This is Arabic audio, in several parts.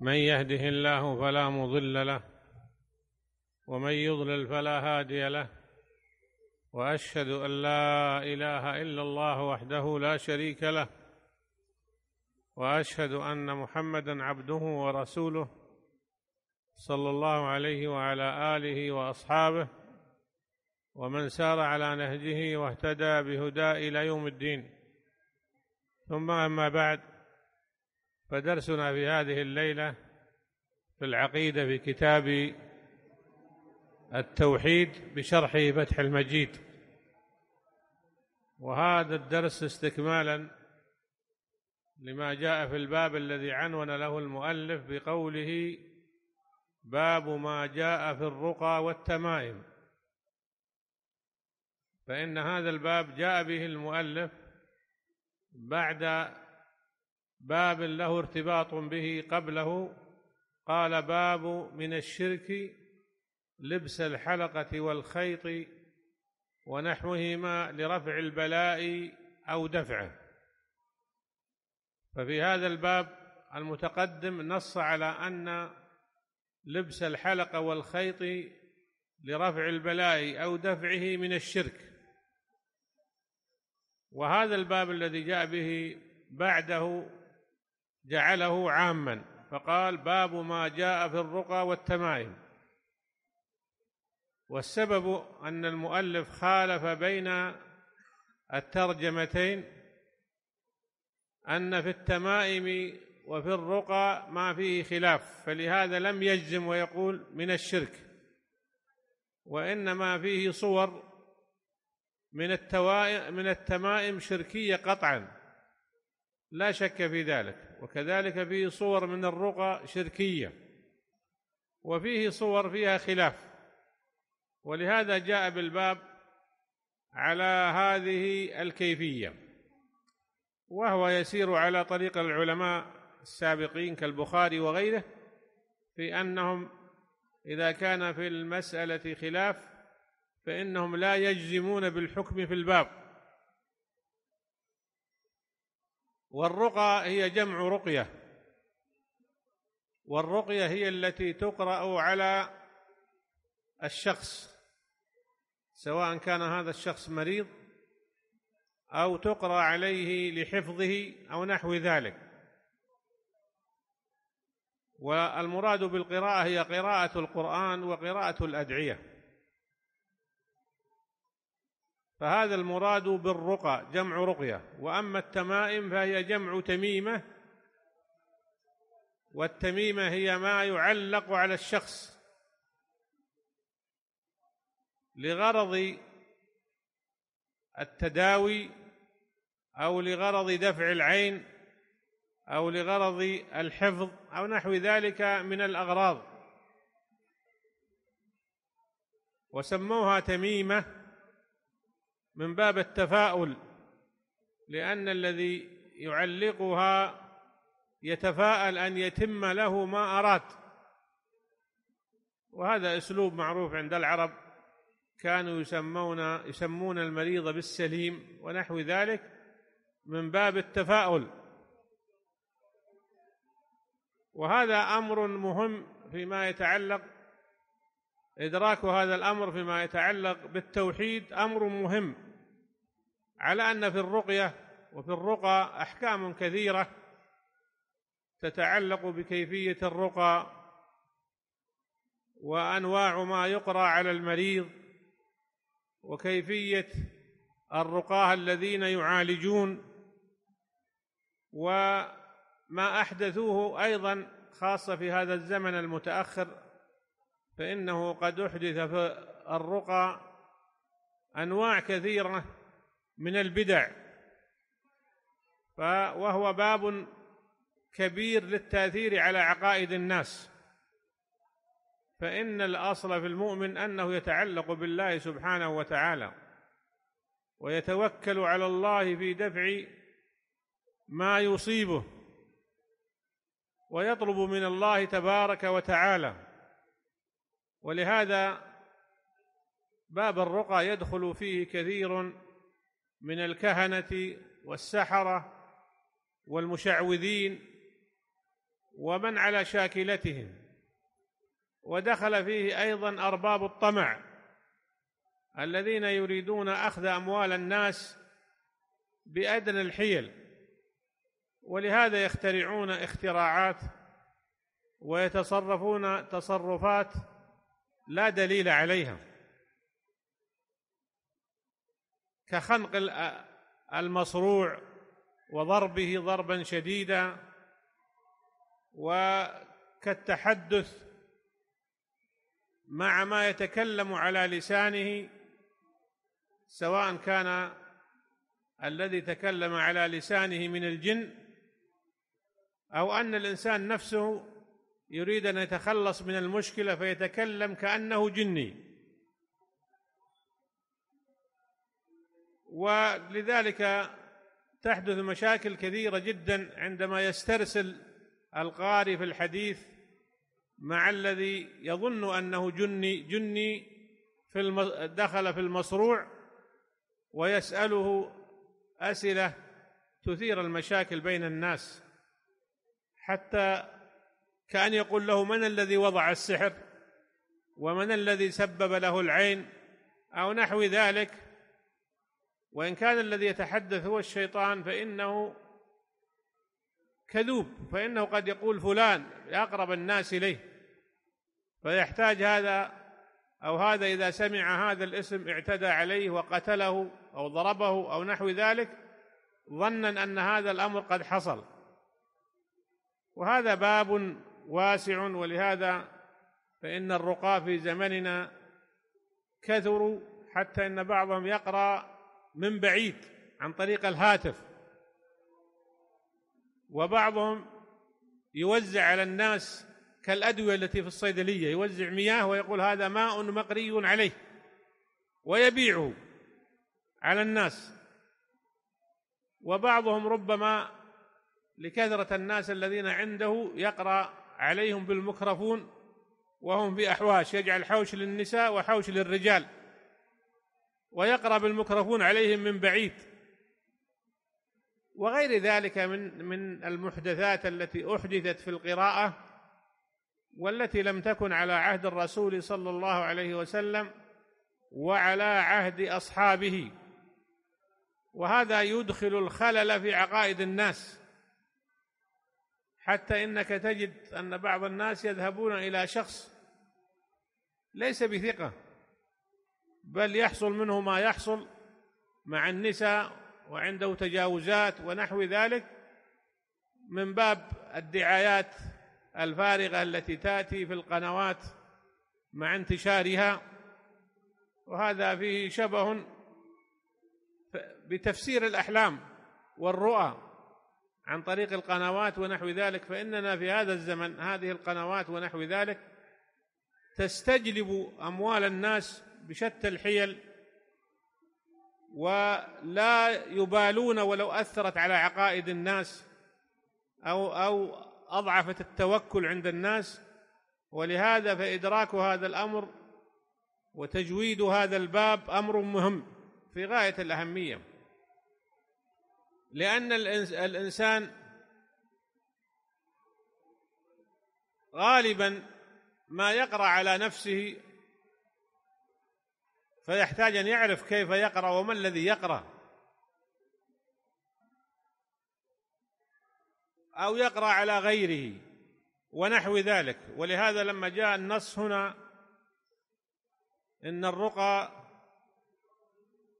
من يهده الله فلا مضل له ومن يضلل فلا هادي له واشهد ان لا اله الا الله وحده لا شريك له واشهد ان محمدا عبده ورسوله صلى الله عليه وعلى اله واصحابه ومن سار على نهجه واهتدى بهدى الى يوم الدين ثم اما بعد فدرسنا في هذه الليلة في العقيدة في كتاب التوحيد بشرح فتح المجيد وهذا الدرس استكمالا لما جاء في الباب الذي عنون له المؤلف بقوله باب ما جاء في الرقى والتمائم فإن هذا الباب جاء به المؤلف بعد باب له ارتباط به قبله قال باب من الشرك لبس الحلقه والخيط ونحوهما لرفع البلاء او دفعه ففي هذا الباب المتقدم نص على ان لبس الحلقه والخيط لرفع البلاء او دفعه من الشرك وهذا الباب الذي جاء به بعده جعله عاما فقال باب ما جاء في الرقى والتمائم والسبب أن المؤلف خالف بين الترجمتين أن في التمائم وفي الرقى ما فيه خلاف فلهذا لم يجزم ويقول من الشرك وإنما فيه صور من التوائم من التمائم شركية قطعا لا شك في ذلك وكذلك فيه صور من الرقى شركية وفيه صور فيها خلاف ولهذا جاء بالباب على هذه الكيفية وهو يسير على طريق العلماء السابقين كالبخاري وغيره في أنهم إذا كان في المسألة خلاف فإنهم لا يجزمون بالحكم في الباب والرقى هي جمع رقية والرقية هي التي تقرأ على الشخص سواء كان هذا الشخص مريض أو تقرأ عليه لحفظه أو نحو ذلك والمراد بالقراءة هي قراءة القرآن وقراءة الأدعية فهذا المراد بالرقى جمع رقية وأما التمائم فهي جمع تميمة والتميمة هي ما يعلق على الشخص لغرض التداوي أو لغرض دفع العين أو لغرض الحفظ أو نحو ذلك من الأغراض وسموها تميمه من باب التفاؤل لأن الذي يعلقها يتفاءل أن يتم له ما أراد وهذا أسلوب معروف عند العرب كانوا يسمون يسمون المريض بالسليم ونحو ذلك من باب التفاؤل وهذا أمر مهم فيما يتعلق إدراك هذا الأمر فيما يتعلق بالتوحيد أمر مهم على أن في الرقية وفي الرقى أحكام كثيرة تتعلق بكيفية الرقى وأنواع ما يقرأ على المريض وكيفية الرقاة الذين يعالجون وما أحدثوه أيضا خاصة في هذا الزمن المتأخر فإنه قد أحدث في الرقى أنواع كثيرة من البدع وهو باب كبير للتأثير على عقائد الناس فإن الأصل في المؤمن أنه يتعلق بالله سبحانه وتعالى ويتوكل على الله في دفع ما يصيبه ويطلب من الله تبارك وتعالى ولهذا باب الرقى يدخل فيه كثير من الكهنه والسحره والمشعوذين ومن على شاكلتهم ودخل فيه ايضا ارباب الطمع الذين يريدون اخذ اموال الناس بادنى الحيل ولهذا يخترعون اختراعات ويتصرفون تصرفات لا دليل عليها كخنق المصروع وضربه ضربا شديدا وكالتحدث مع ما يتكلم على لسانه سواء كان الذي تكلم على لسانه من الجن او ان الانسان نفسه يريد أن يتخلص من المشكلة فيتكلم كأنه جني ولذلك تحدث مشاكل كثيرة جدا عندما يسترسل القارئ في الحديث مع الذي يظن أنه جني جني في دخل في المصروع ويسأله أسئلة تثير المشاكل بين الناس حتى كان يقول له من الذي وضع السحر ومن الذي سبب له العين او نحو ذلك وان كان الذي يتحدث هو الشيطان فانه كذوب فانه قد يقول فلان لاقرب الناس اليه فيحتاج هذا او هذا اذا سمع هذا الاسم اعتدى عليه وقتله او ضربه او نحو ذلك ظنا ان هذا الامر قد حصل وهذا باب واسع ولهذا فإن الرقاة في زمننا كثروا حتى إن بعضهم يقرأ من بعيد عن طريق الهاتف وبعضهم يوزع على الناس كالأدوية التي في الصيدلية يوزع مياه ويقول هذا ماء مقري عليه ويبيعه على الناس وبعضهم ربما لكثرة الناس الذين عنده يقرأ عليهم بالمكرفون وهم في أحواش يجعل حوش للنساء وحوش للرجال ويقرأ بالمكرفون عليهم من بعيد وغير ذلك من من المحدثات التي أحدثت في القراءة والتي لم تكن على عهد الرسول صلى الله عليه وسلم وعلى عهد أصحابه وهذا يدخل الخلل في عقائد الناس حتى انك تجد ان بعض الناس يذهبون الى شخص ليس بثقه بل يحصل منه ما يحصل مع النساء وعنده تجاوزات ونحو ذلك من باب الدعايات الفارغه التي تاتي في القنوات مع انتشارها وهذا فيه شبه بتفسير الاحلام والرؤى عن طريق القنوات ونحو ذلك فإننا في هذا الزمن هذه القنوات ونحو ذلك تستجلب أموال الناس بشتى الحيل ولا يبالون ولو أثرت على عقائد الناس أو أو أضعفت التوكل عند الناس ولهذا فإدراك هذا الأمر وتجويد هذا الباب أمر مهم في غاية الأهمية لأن الإنسان غالبا ما يقرأ على نفسه فيحتاج أن يعرف كيف يقرأ وما الذي يقرأ أو يقرأ على غيره ونحو ذلك ولهذا لما جاء النص هنا إن الرقى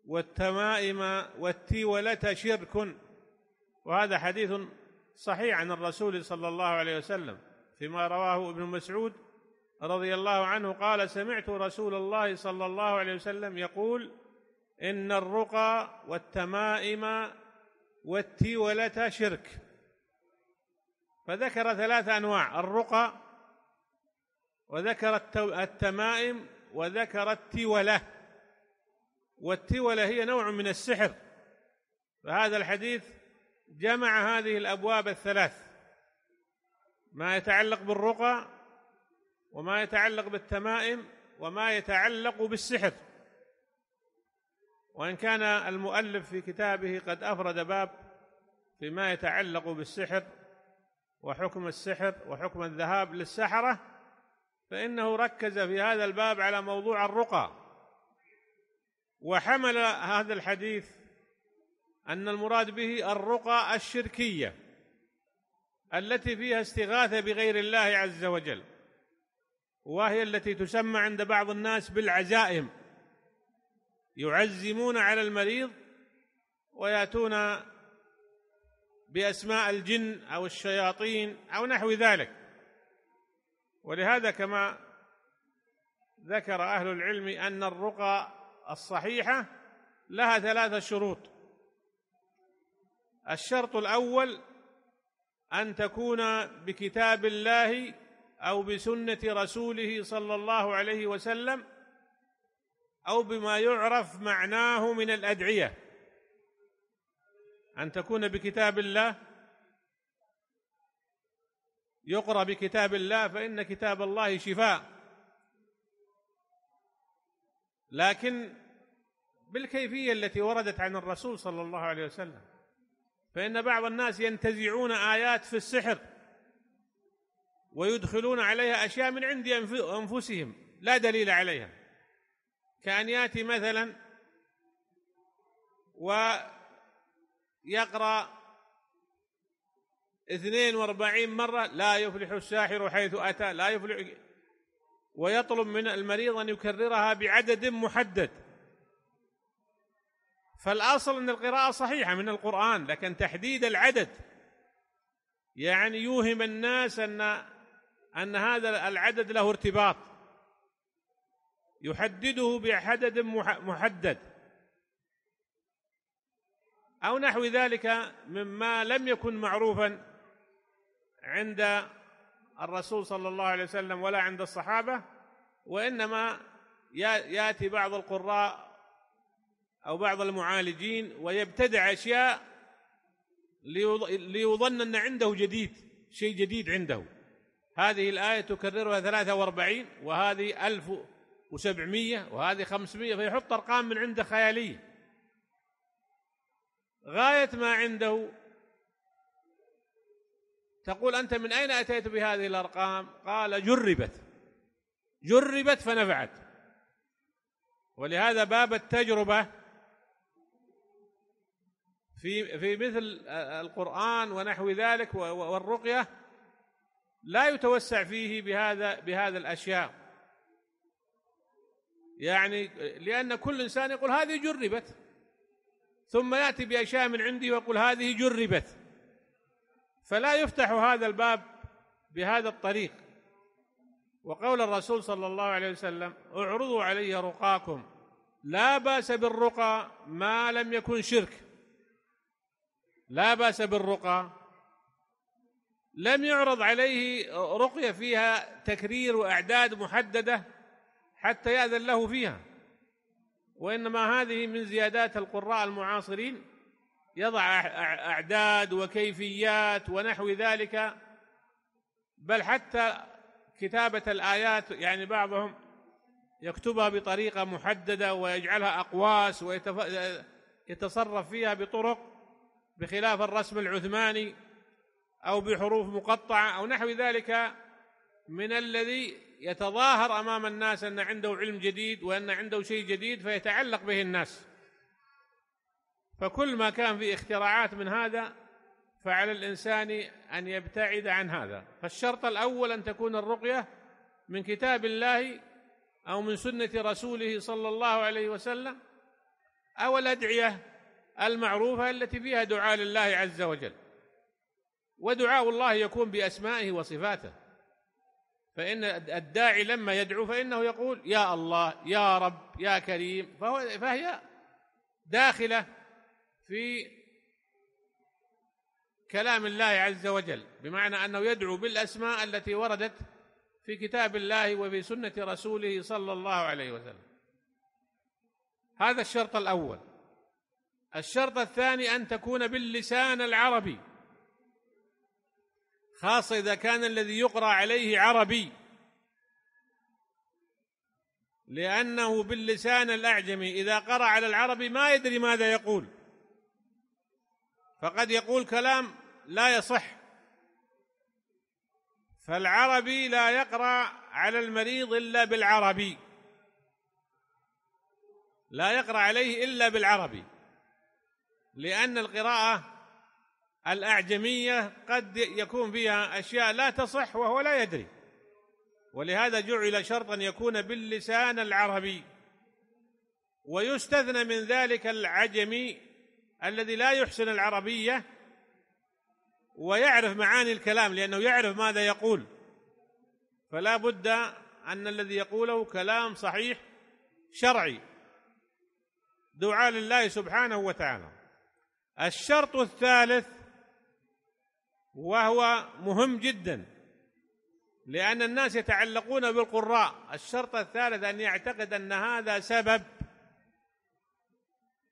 والتمائم والتيولة شرك وهذا حديث صحيح عن الرسول صلى الله عليه وسلم فيما رواه ابن مسعود رضي الله عنه قال سمعت رسول الله صلى الله عليه وسلم يقول ان الرقى والتمائم والتيولة شرك فذكر ثلاث انواع الرقى وذكر التمائم وذكر التيولة والتيولة هي نوع من السحر فهذا الحديث جمع هذه الابواب الثلاث ما يتعلق بالرقى وما يتعلق بالتمائم وما يتعلق بالسحر وان كان المؤلف في كتابه قد افرد باب فيما يتعلق بالسحر وحكم السحر وحكم الذهاب للسحره فانه ركز في هذا الباب على موضوع الرقى وحمل هذا الحديث أن المراد به الرقى الشركية التي فيها استغاثة بغير الله عز وجل وهي التي تسمى عند بعض الناس بالعزائم يعزمون على المريض وياتون باسماء الجن او الشياطين او نحو ذلك ولهذا كما ذكر اهل العلم ان الرقى الصحيحه لها ثلاثه شروط الشرط الأول أن تكون بكتاب الله أو بسنة رسوله صلى الله عليه وسلم أو بما يعرف معناه من الأدعية أن تكون بكتاب الله يقرأ بكتاب الله فإن كتاب الله شفاء لكن بالكيفية التي وردت عن الرسول صلى الله عليه وسلم فإن بعض الناس ينتزعون آيات في السحر ويدخلون عليها أشياء من عند أنفسهم لا دليل عليها كأن يأتي مثلا ويقرأ اثنين واربعين مرة لا يفلح الساحر حيث أتى لا يفلح ويطلب من المريض أن يكررها بعدد محدد فالاصل ان القراءه صحيحه من القران لكن تحديد العدد يعني يوهم الناس ان ان هذا العدد له ارتباط يحدده بعدد محدد او نحو ذلك مما لم يكن معروفا عند الرسول صلى الله عليه وسلم ولا عند الصحابه وانما ياتي بعض القراء أو بعض المعالجين ويبتدع أشياء ليظن أن عنده جديد شيء جديد عنده هذه الآية تكررها 43 وهذه 1700 وهذه 500 فيحط أرقام من عنده خيالية غاية ما عنده تقول أنت من أين أتيت بهذه الأرقام قال جربت جربت فنفعت ولهذا باب التجربة في في مثل القرآن ونحو ذلك والرقية لا يتوسع فيه بهذا بهذا الأشياء يعني لأن كل إنسان يقول هذه جربت ثم يأتي بأشياء من عندي ويقول هذه جربت فلا يفتح هذا الباب بهذا الطريق وقول الرسول صلى الله عليه وسلم اعرضوا علي رقاكم لا باس بالرقى ما لم يكن شرك لا باس بالرقى لم يعرض عليه رقيه فيها تكرير واعداد محدده حتى ياذن له فيها وانما هذه من زيادات القراء المعاصرين يضع اعداد وكيفيات ونحو ذلك بل حتى كتابه الايات يعني بعضهم يكتبها بطريقه محدده ويجعلها اقواس ويتصرف فيها بطرق بخلاف الرسم العثماني او بحروف مقطعه او نحو ذلك من الذي يتظاهر امام الناس ان عنده علم جديد وان عنده شيء جديد فيتعلق به الناس فكل ما كان في اختراعات من هذا فعلى الانسان ان يبتعد عن هذا فالشرط الاول ان تكون الرقيه من كتاب الله او من سنه رسوله صلى الله عليه وسلم او الادعيه المعروفة التي فيها دعاء لله عز وجل ودعاء الله يكون بأسمائه وصفاته فإن الداعي لما يدعو فإنه يقول يا الله يا رب يا كريم فهو فهي داخلة في كلام الله عز وجل بمعنى أنه يدعو بالأسماء التي وردت في كتاب الله وفي سنة رسوله صلى الله عليه وسلم هذا الشرط الأول الشرط الثاني أن تكون باللسان العربي خاصة إذا كان الذي يقرأ عليه عربي لأنه باللسان الأعجمي إذا قرأ على العربي ما يدري ماذا يقول فقد يقول كلام لا يصح فالعربي لا يقرأ على المريض إلا بالعربي لا يقرأ عليه إلا بالعربي لأن القراءة الأعجمية قد يكون فيها أشياء لا تصح وهو لا يدري ولهذا جعل شرطا يكون باللسان العربي ويستثنى من ذلك العجمي الذي لا يحسن العربية ويعرف معاني الكلام لأنه يعرف ماذا يقول فلا بد أن الذي يقوله كلام صحيح شرعي دعاء لله سبحانه وتعالى الشرط الثالث وهو مهم جدا لأن الناس يتعلقون بالقراء الشرط الثالث أن يعتقد أن هذا سبب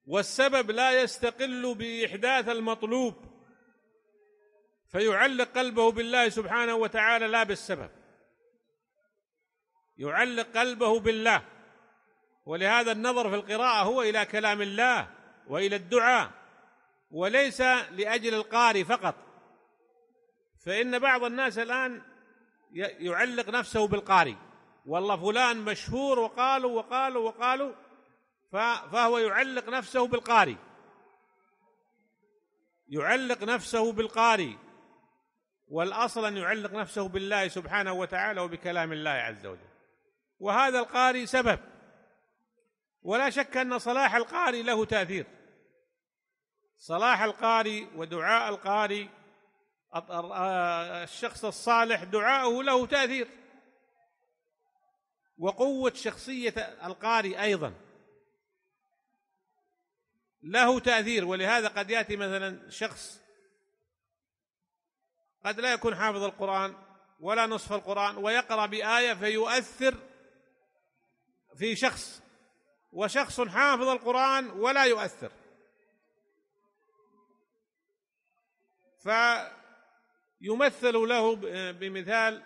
والسبب لا يستقل بإحداث المطلوب فيعلق قلبه بالله سبحانه وتعالى لا بالسبب يعلق قلبه بالله ولهذا النظر في القراءة هو إلى كلام الله وإلى الدعاء وليس لاجل القارئ فقط فان بعض الناس الان يعلق نفسه بالقارئ والله فلان مشهور وقالوا وقالوا وقالوا فهو يعلق نفسه بالقارئ يعلق نفسه بالقارئ والاصل ان يعلق نفسه بالله سبحانه وتعالى وبكلام الله عز وجل وهذا القارئ سبب ولا شك ان صلاح القارئ له تاثير صلاح القاري ودعاء القاري آه، الشخص الصالح دعاؤه له تاثير وقوه شخصيه القاري ايضا له تاثير ولهذا قد ياتي مثلا شخص قد لا يكون حافظ القران ولا نصف القران ويقرا بايه فيؤثر في شخص وشخص حافظ القران ولا يؤثر فيمثل له بمثال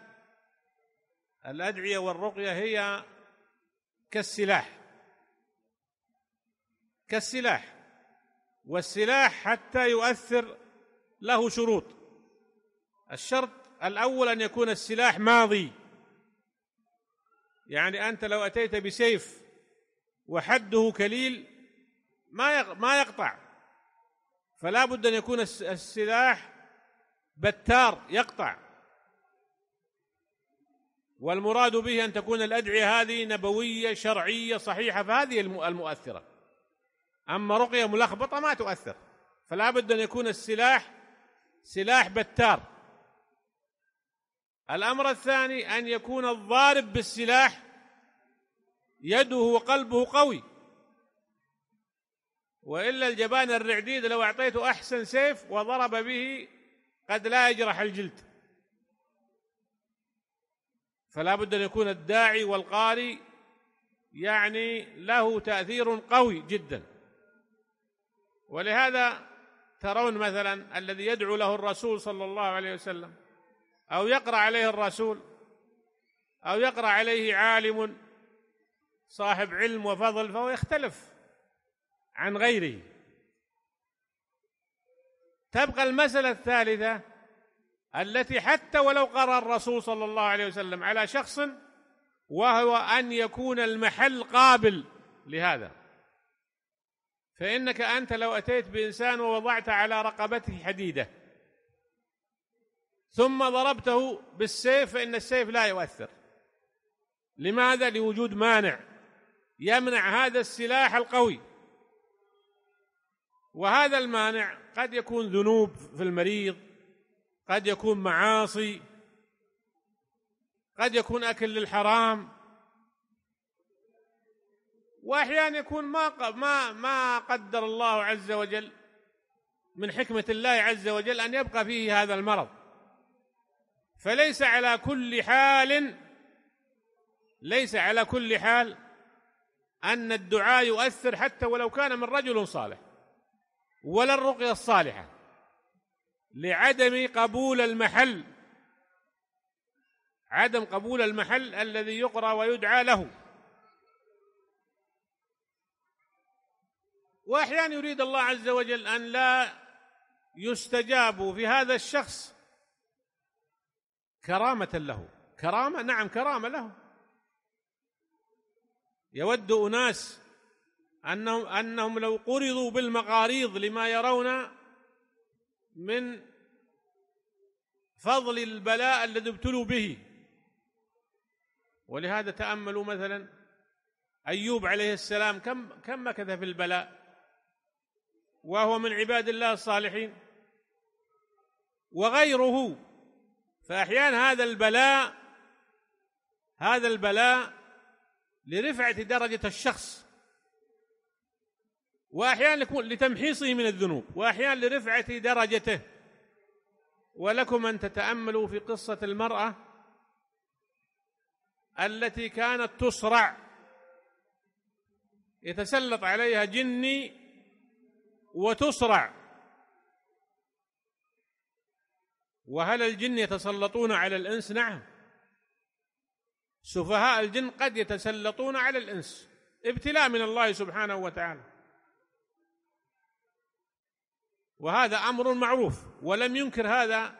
الأدعية والرقية هي كالسلاح كالسلاح والسلاح حتى يؤثر له شروط الشرط الأول أن يكون السلاح ماضي يعني أنت لو أتيت بسيف وحده كليل ما ما يقطع فلا بد أن يكون السلاح بتار يقطع والمراد به أن تكون الأدعية هذه نبوية شرعية صحيحة فهذه المؤثرة أما رقية ملخبطة ما تؤثر فلا بد أن يكون السلاح سلاح بتار الأمر الثاني أن يكون الضارب بالسلاح يده وقلبه قوي وإلا الجبان الرعديد لو أعطيته أحسن سيف وضرب به قد لا يجرح الجلد فلا بد أن يكون الداعي والقاري يعني له تأثير قوي جدا ولهذا ترون مثلا الذي يدعو له الرسول صلى الله عليه وسلم أو يقرأ عليه الرسول أو يقرأ عليه عالم صاحب علم وفضل فهو يختلف عن غيره تبقى المسألة الثالثة التي حتى ولو قرأ الرسول صلى الله عليه وسلم على شخص وهو أن يكون المحل قابل لهذا فإنك أنت لو أتيت بإنسان ووضعت على رقبته حديدة ثم ضربته بالسيف فإن السيف لا يؤثر لماذا؟ لوجود مانع يمنع هذا السلاح القوي وهذا المانع قد يكون ذنوب في المريض قد يكون معاصي قد يكون اكل للحرام واحيانا يكون ما ما ما قدر الله عز وجل من حكمه الله عز وجل ان يبقى فيه هذا المرض فليس على كل حال ليس على كل حال ان الدعاء يؤثر حتى ولو كان من رجل صالح ولا الرقية الصالحة لعدم قبول المحل عدم قبول المحل الذي يقرأ ويدعى له وأحيانا يريد الله عز وجل أن لا يستجاب في هذا الشخص كرامة له كرامة نعم كرامة له يود أناس أنهم, أنهم لو قرضوا بالمقاريض لما يرون من فضل البلاء الذي ابتلوا به ولهذا تأملوا مثلا أيوب عليه السلام كم كم مكث في البلاء وهو من عباد الله الصالحين وغيره فأحيانا هذا البلاء هذا البلاء لرفعة درجة الشخص وأحيانا لتمحيصه من الذنوب وأحيانا لرفعة درجته ولكم أن تتأملوا في قصة المرأة التي كانت تصرع يتسلط عليها جني وتصرع وهل الجن يتسلطون على الإنس نعم سفهاء الجن قد يتسلطون على الإنس ابتلاء من الله سبحانه وتعالى وهذا امر معروف ولم ينكر هذا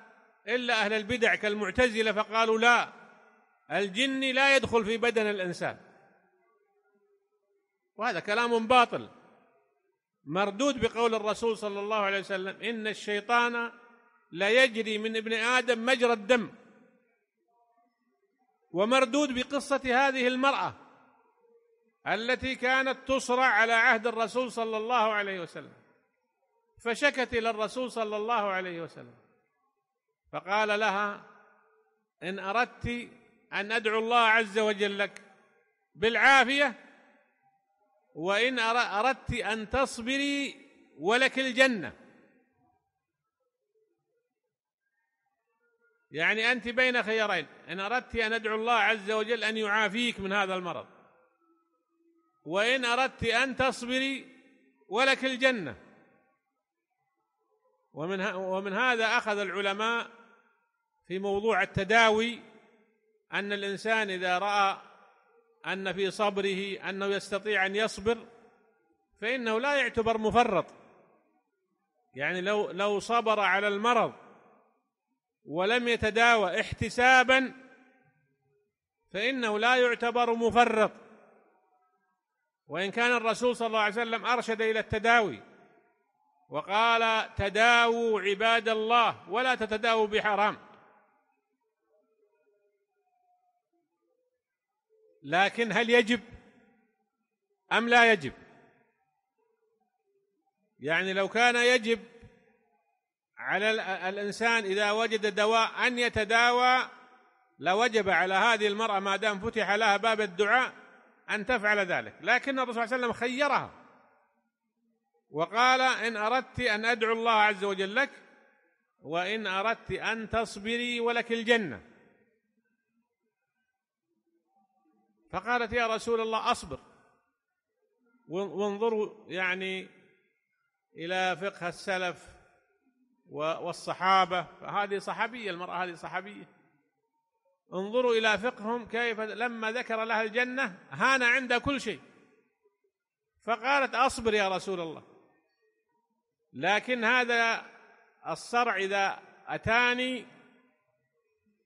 الا اهل البدع كالمعتزله فقالوا لا الجني لا يدخل في بدن الانسان وهذا كلام باطل مردود بقول الرسول صلى الله عليه وسلم ان الشيطان لا يجري من ابن ادم مجرى الدم ومردود بقصه هذه المراه التي كانت تصرع على عهد الرسول صلى الله عليه وسلم فشكت الى الرسول صلى الله عليه وسلم فقال لها ان اردت ان ادعو الله عز وجل لك بالعافيه وان اردت ان تصبري ولك الجنه يعني انت بين خيارين ان اردت ان ادعو الله عز وجل ان يعافيك من هذا المرض وان اردت ان تصبري ولك الجنه ومن ومن هذا اخذ العلماء في موضوع التداوي ان الانسان اذا راى ان في صبره انه يستطيع ان يصبر فانه لا يعتبر مفرط يعني لو لو صبر على المرض ولم يتداوى احتسابا فانه لا يعتبر مفرط وان كان الرسول صلى الله عليه وسلم ارشد الى التداوي وقال تداووا عباد الله ولا تتداووا بحرام لكن هل يجب ام لا يجب يعني لو كان يجب على الانسان اذا وجد دواء ان يتداوى لوجب على هذه المراه ما دام فتح لها باب الدعاء ان تفعل ذلك لكن الرسول صلى الله عليه وسلم خيرها وقال إن أردت أن أدعو الله عز وجل لك وإن أردت أن تصبري ولك الجنة فقالت يا رسول الله أصبر وانظروا يعني إلى فقه السلف والصحابة فهذه صحابية المرأة هذه صحابية انظروا إلى فقههم كيف لما ذكر لها الجنة هان عند كل شيء فقالت أصبر يا رسول الله لكن هذا الصرع إذا أتاني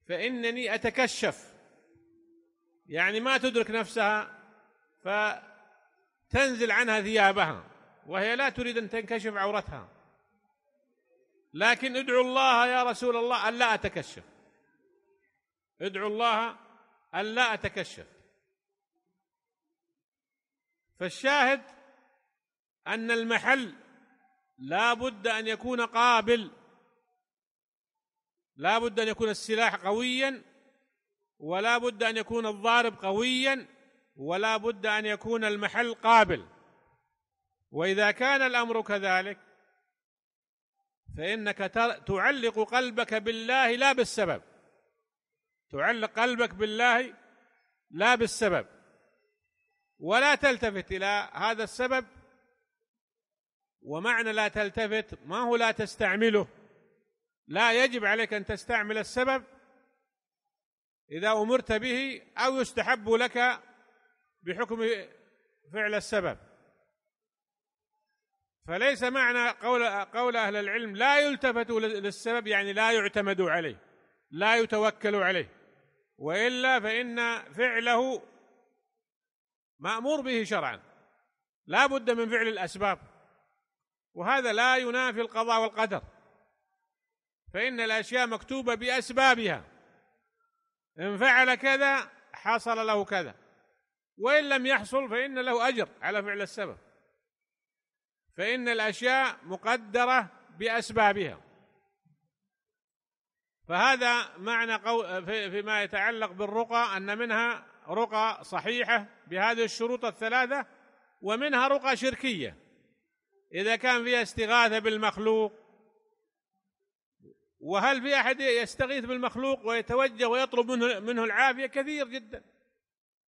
فإنني أتكشف يعني ما تدرك نفسها فتنزل عنها ثيابها وهي لا تريد أن تنكشف عورتها لكن ادعو الله يا رسول الله ألا أتكشف ادعو الله ألا أتكشف فالشاهد أن المحل لا بد أن يكون قابل لا بد أن يكون السلاح قويا ولا بد أن يكون الضارب قويا ولا بد أن يكون المحل قابل وإذا كان الأمر كذلك فإنك تعلق قلبك بالله لا بالسبب تعلق قلبك بالله لا بالسبب ولا تلتفت إلى هذا السبب ومعنى لا تلتفت ما هو لا تستعمله لا يجب عليك أن تستعمل السبب إذا أمرت به أو يستحب لك بحكم فعل السبب فليس معنى قول قول أهل العلم لا يلتفت للسبب يعني لا يعتمد عليه لا يتوكل عليه وإلا فإن فعله مأمور به شرعا لا بد من فعل الأسباب وهذا لا ينافي القضاء والقدر فإن الأشياء مكتوبة بأسبابها إن فعل كذا حصل له كذا وإن لم يحصل فإن له أجر على فعل السبب فإن الأشياء مقدرة بأسبابها فهذا معنى قو... فيما يتعلق بالرقى أن منها رقى صحيحة بهذه الشروط الثلاثة ومنها رقى شركية إذا كان فيها استغاثة بالمخلوق وهل في أحد يستغيث بالمخلوق ويتوجه ويطلب منه, منه العافية كثير جدا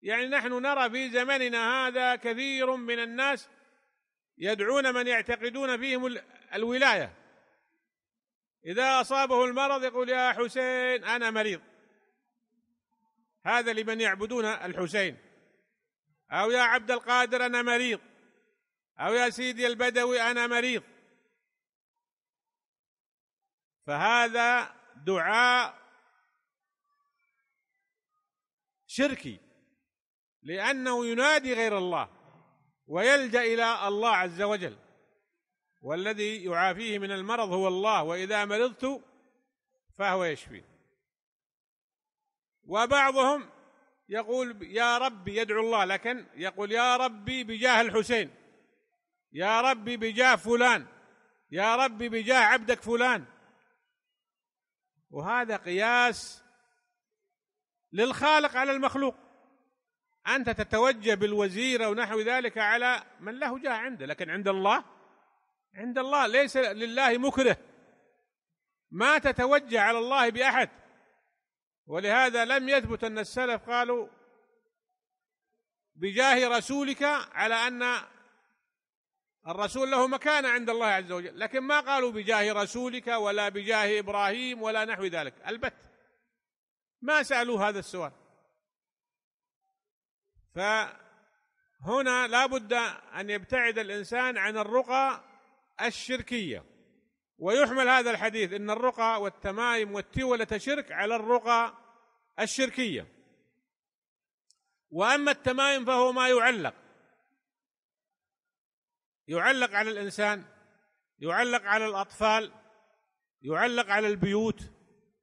يعني نحن نرى في زمننا هذا كثير من الناس يدعون من يعتقدون فيهم الولاية إذا أصابه المرض يقول يا حسين أنا مريض هذا لمن يعبدون الحسين أو يا عبد القادر أنا مريض أو يا سيدي البدوي أنا مريض فهذا دعاء شركي لأنه ينادي غير الله ويلجأ إلى الله عز وجل والذي يعافيه من المرض هو الله وإذا مرضت فهو يشفي وبعضهم يقول يا ربي يدعو الله لكن يقول يا ربي بجاه الحسين يا ربي بجاه فلان يا ربي بجاه عبدك فلان وهذا قياس للخالق على المخلوق انت تتوجه بالوزير او نحو ذلك على من له جاه عنده لكن عند الله عند الله ليس لله مكره ما تتوجه على الله باحد ولهذا لم يثبت ان السلف قالوا بجاه رسولك على ان الرسول له مكانة عند الله عز وجل لكن ما قالوا بجاه رسولك ولا بجاه إبراهيم ولا نحو ذلك البت ما سألوا هذا السؤال فهنا لا بد أن يبتعد الإنسان عن الرقى الشركية ويحمل هذا الحديث إن الرقى والتمايم والتولة شرك على الرقى الشركية وأما التمايم فهو ما يعلق يعلق على الانسان يعلق على الاطفال يعلق على البيوت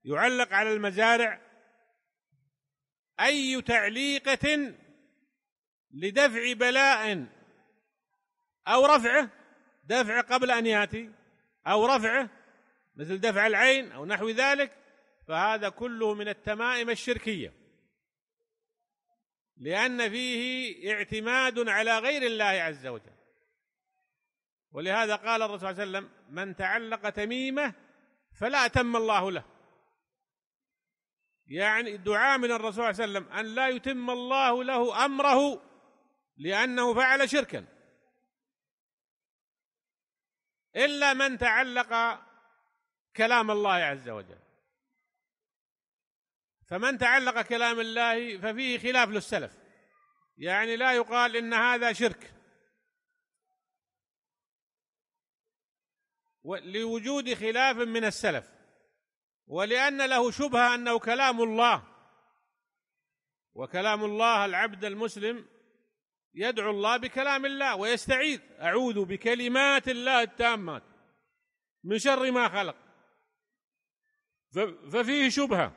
يعلق على المزارع اي تعليقه لدفع بلاء او رفعه دفع قبل ان ياتي او رفعه مثل دفع العين او نحو ذلك فهذا كله من التمائم الشركيه لان فيه اعتماد على غير الله عز وجل ولهذا قال الرسول صلى الله عليه وسلم من تعلق تميمه فلا اتم الله له يعني الدعاء من الرسول صلى الله عليه وسلم ان لا يتم الله له امره لانه فعل شركا الا من تعلق كلام الله عز وجل فمن تعلق كلام الله ففيه خلاف للسلف يعني لا يقال ان هذا شرك لوجود خلاف من السلف ولأن له شبهة أنه كلام الله وكلام الله العبد المسلم يدعو الله بكلام الله ويستعيذ أعوذ بكلمات الله التامات من شر ما خلق ففيه شبهه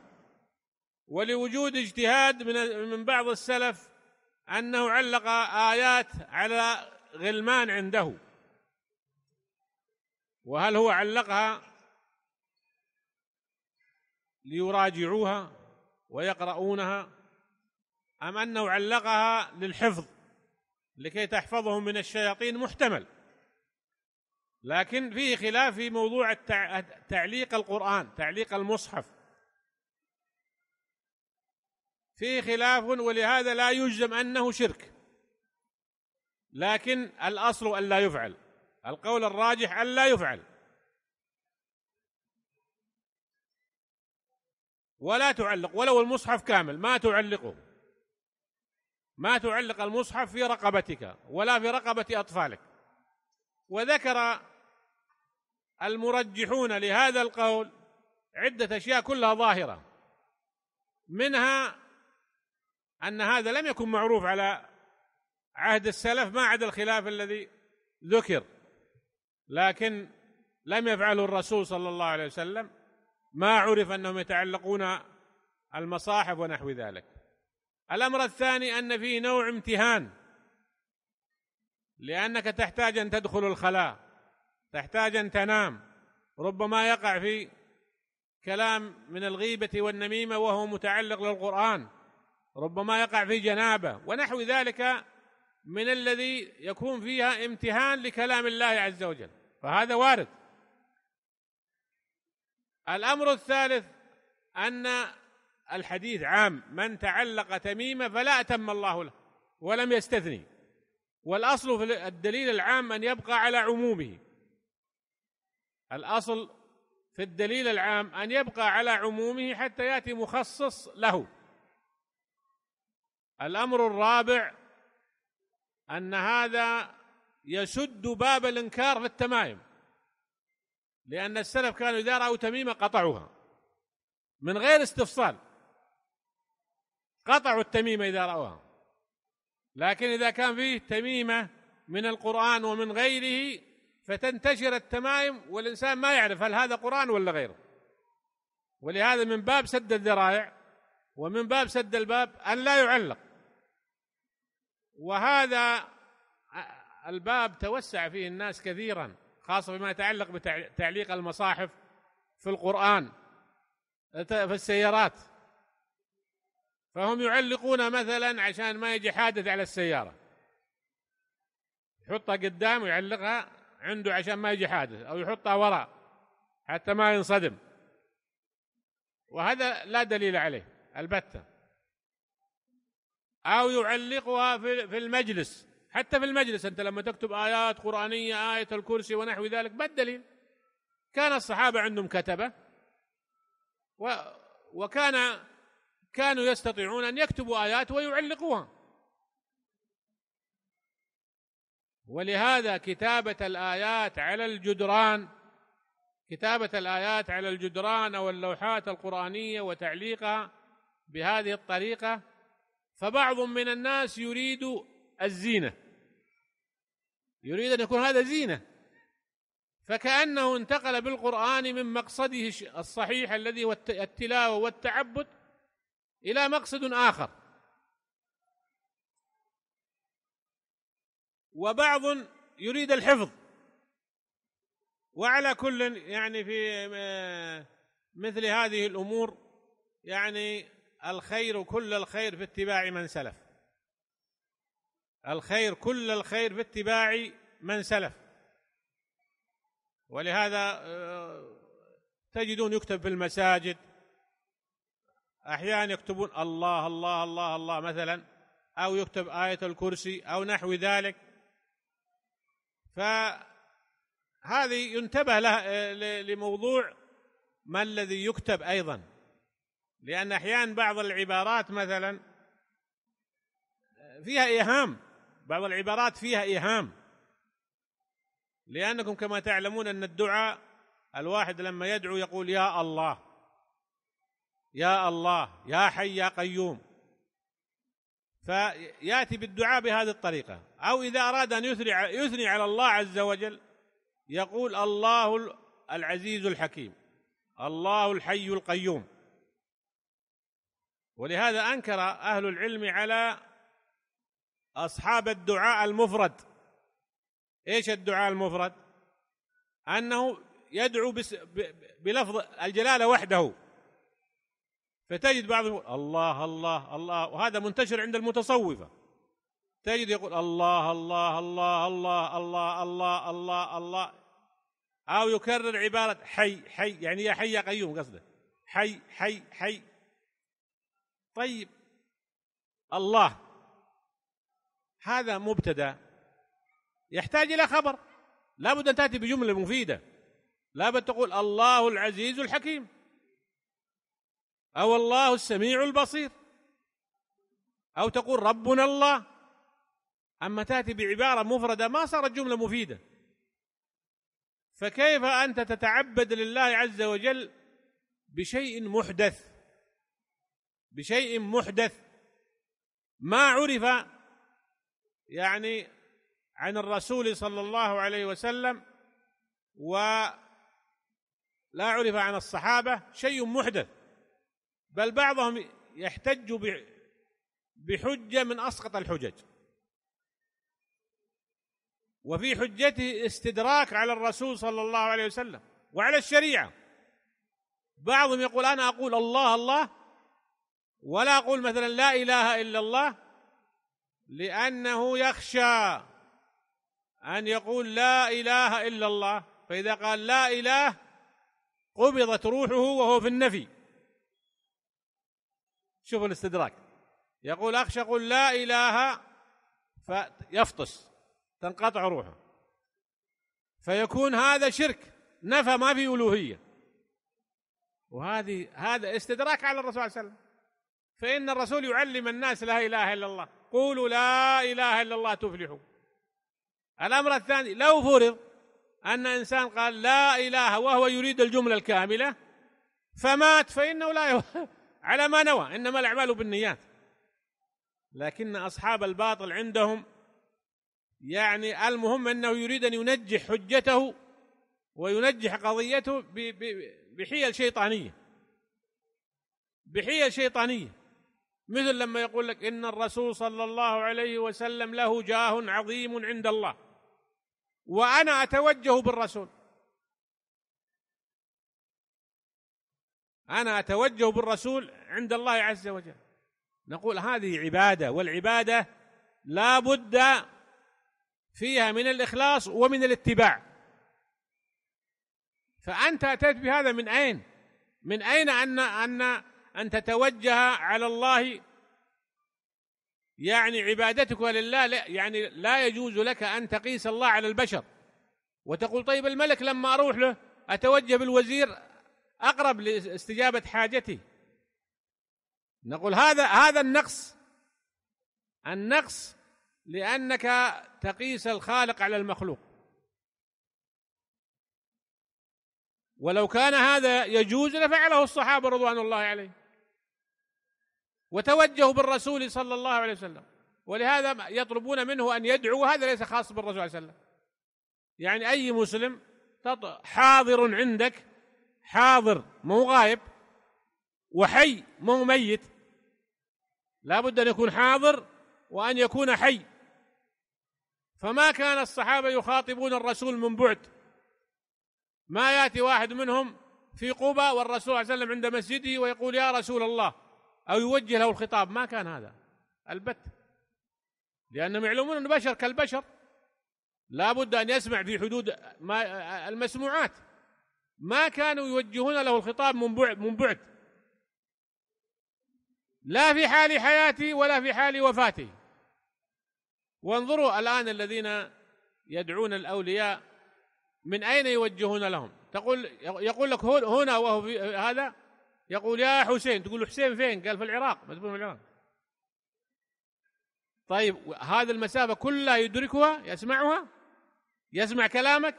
ولوجود اجتهاد من من بعض السلف انه علق ايات على غلمان عنده وهل هو علقها ليراجعوها ويقرؤونها أم أنه علقها للحفظ لكي تحفظهم من الشياطين محتمل لكن فيه خلاف في موضوع تعليق القرآن تعليق المصحف فيه خلاف ولهذا لا يجزم أنه شرك لكن الأصل أن لا يفعل القول الراجح ألا يفعل ولا تعلق ولو المصحف كامل ما تعلقه ما تعلق المصحف في رقبتك ولا في رقبة أطفالك وذكر المرجحون لهذا القول عدة أشياء كلها ظاهرة منها أن هذا لم يكن معروف على عهد السلف ما عدا الخلاف الذي ذكر لكن لم يفعله الرسول صلى الله عليه وسلم ما عرف انهم يتعلقون المصاحف ونحو ذلك الامر الثاني ان فيه نوع امتهان لانك تحتاج ان تدخل الخلاء تحتاج ان تنام ربما يقع في كلام من الغيبه والنميمه وهو متعلق للقران ربما يقع في جنابه ونحو ذلك من الذي يكون فيها امتهان لكلام الله عز وجل فهذا وارد الامر الثالث ان الحديث عام من تعلق تميمه فلا اتم الله له ولم يستثني والاصل في الدليل العام ان يبقى على عمومه الاصل في الدليل العام ان يبقى على عمومه حتى ياتي مخصص له الامر الرابع ان هذا يسد باب الإنكار في التمايم لأن السلف كانوا إذا رأوا تميمة قطعوها من غير استفصال قطعوا التميمة إذا رأوها لكن إذا كان فيه تميمة من القرآن ومن غيره فتنتشر التمايم والإنسان ما يعرف هل هذا قرآن ولا غيره ولهذا من باب سد الذرائع ومن باب سد الباب أن لا يعلق وهذا الباب توسع فيه الناس كثيرا خاصة فيما يتعلق بتعليق المصاحف في القرآن في السيارات فهم يعلقون مثلا عشان ما يجي حادث على السيارة يحطها قدام ويعلقها عنده عشان ما يجي حادث أو يحطها وراء حتى ما ينصدم وهذا لا دليل عليه البتة أو يعلقها في المجلس حتى في المجلس أنت لما تكتب آيات قرآنية آية الكرسي ونحو ذلك ما الدليل كان الصحابة عندهم كتبة و وكان كانوا يستطيعون أن يكتبوا آيات ويعلقوها ولهذا كتابة الآيات على الجدران كتابة الآيات على الجدران أو اللوحات القرآنية وتعليقها بهذه الطريقة فبعض من الناس يريد الزينه يريد ان يكون هذا زينه فكانه انتقل بالقران من مقصده الصحيح الذي هو التلاوه والتعبد الى مقصد اخر وبعض يريد الحفظ وعلى كل يعني في مثل هذه الامور يعني الخير كل الخير في اتباع من سلف الخير كل الخير في اتباع من سلف ولهذا آه، تجدون يكتب في المساجد احيانا يكتبون الله الله الله الله مثلا او يكتب ايه الكرسي او نحو ذلك فهذه ينتبه لها آه، لموضوع ما الذي يكتب ايضا لان احيانا بعض العبارات مثلا آه، فيها ايهام بعض العبارات فيها ايهام لانكم كما تعلمون ان الدعاء الواحد لما يدعو يقول يا الله يا الله يا حي يا قيوم فياتي بالدعاء بهذه الطريقه او اذا اراد ان يثني يثني على الله عز وجل يقول الله العزيز الحكيم الله الحي القيوم ولهذا انكر اهل العلم على أصحاب الدعاء المفرد إيش الدعاء المفرد أنه يدعو بس بلفظ الجلالة وحده فتجد بعضهم يقول الله الله الله وهذا منتشر عند المتصوفة تجد يقول الله الله الله الله الله الله الله الله أو يكرر عبارة حي حي يعني يا حي يا قيوم قصده حي حي حي طيب الله هذا مبتدا يحتاج الى خبر لا بد ان تاتي بجمله مفيده لا بد تقول الله العزيز الحكيم او الله السميع البصير او تقول ربنا الله اما تاتي بعباره مفرده ما صارت جمله مفيده فكيف انت تتعبد لله عز وجل بشيء محدث بشيء محدث ما عرف يعني عن الرسول صلى الله عليه وسلم ولا عرف عن الصحابه شيء محدث بل بعضهم يحتج بحجه من اسقط الحجج وفي حجته استدراك على الرسول صلى الله عليه وسلم وعلى الشريعه بعضهم يقول انا اقول الله الله ولا اقول مثلا لا اله الا الله لأنه يخشى أن يقول لا إله إلا الله فإذا قال لا إله قبضت روحه وهو في النفي شوفوا الاستدراك يقول أخشى قل لا إله فيفطس تنقطع روحه فيكون هذا شرك نفى ما في ألوهية وهذه هذا استدراك على الرسول صلى الله عليه وسلم فإن الرسول يعلم الناس لا إله إلا الله قولوا لا إله إلا الله تفلحوا الأمر الثاني لو فرض أن إنسان قال لا إله وهو يريد الجملة الكاملة فمات فإنه لا يو... على ما نوى إنما الأعمال بالنيات لكن أصحاب الباطل عندهم يعني المهم أنه يريد أن ينجح حجته وينجح قضيته بحيل شيطانية بحيل شيطانية مثل لما يقول لك ان الرسول صلى الله عليه وسلم له جاه عظيم عند الله وانا اتوجه بالرسول انا اتوجه بالرسول عند الله عز وجل نقول هذه عباده والعباده لا بد فيها من الاخلاص ومن الاتباع فانت اتيت بهذا من اين من اين ان ان أن تتوجه على الله يعني عبادتك لله لا يعني لا يجوز لك أن تقيس الله على البشر وتقول طيب الملك لما أروح له أتوجه بالوزير أقرب لاستجابة حاجتي نقول هذا هذا النقص النقص لأنك تقيس الخالق على المخلوق ولو كان هذا يجوز لفعله الصحابة رضوان الله عليه وتوجهوا بالرسول صلى الله عليه وسلم ولهذا يطلبون منه ان يدعو وهذا ليس خاص بالرسول صلى الله عليه وسلم يعني اي مسلم حاضر عندك حاضر مو غايب وحي مو ميت لا بد ان يكون حاضر وان يكون حي فما كان الصحابه يخاطبون الرسول من بعد ما ياتي واحد منهم في قبى والرسول صلى الله عليه وسلم عند مسجده ويقول يا رسول الله أو يوجه له الخطاب ما كان هذا البت لأنهم يعلمون أن بشر كالبشر لابد أن يسمع في حدود ما المسموعات ما كانوا يوجهون له الخطاب من بعد من بعد لا في حال حياته ولا في حال وفاته وانظروا الآن الذين يدعون الأولياء من أين يوجهون لهم تقول يقول لك هنا وهو في هذا يقول يا حسين تقول حسين فين قال في العراق مذبوح في العراق طيب هذا المسافة كلها يدركها يسمعها يسمع كلامك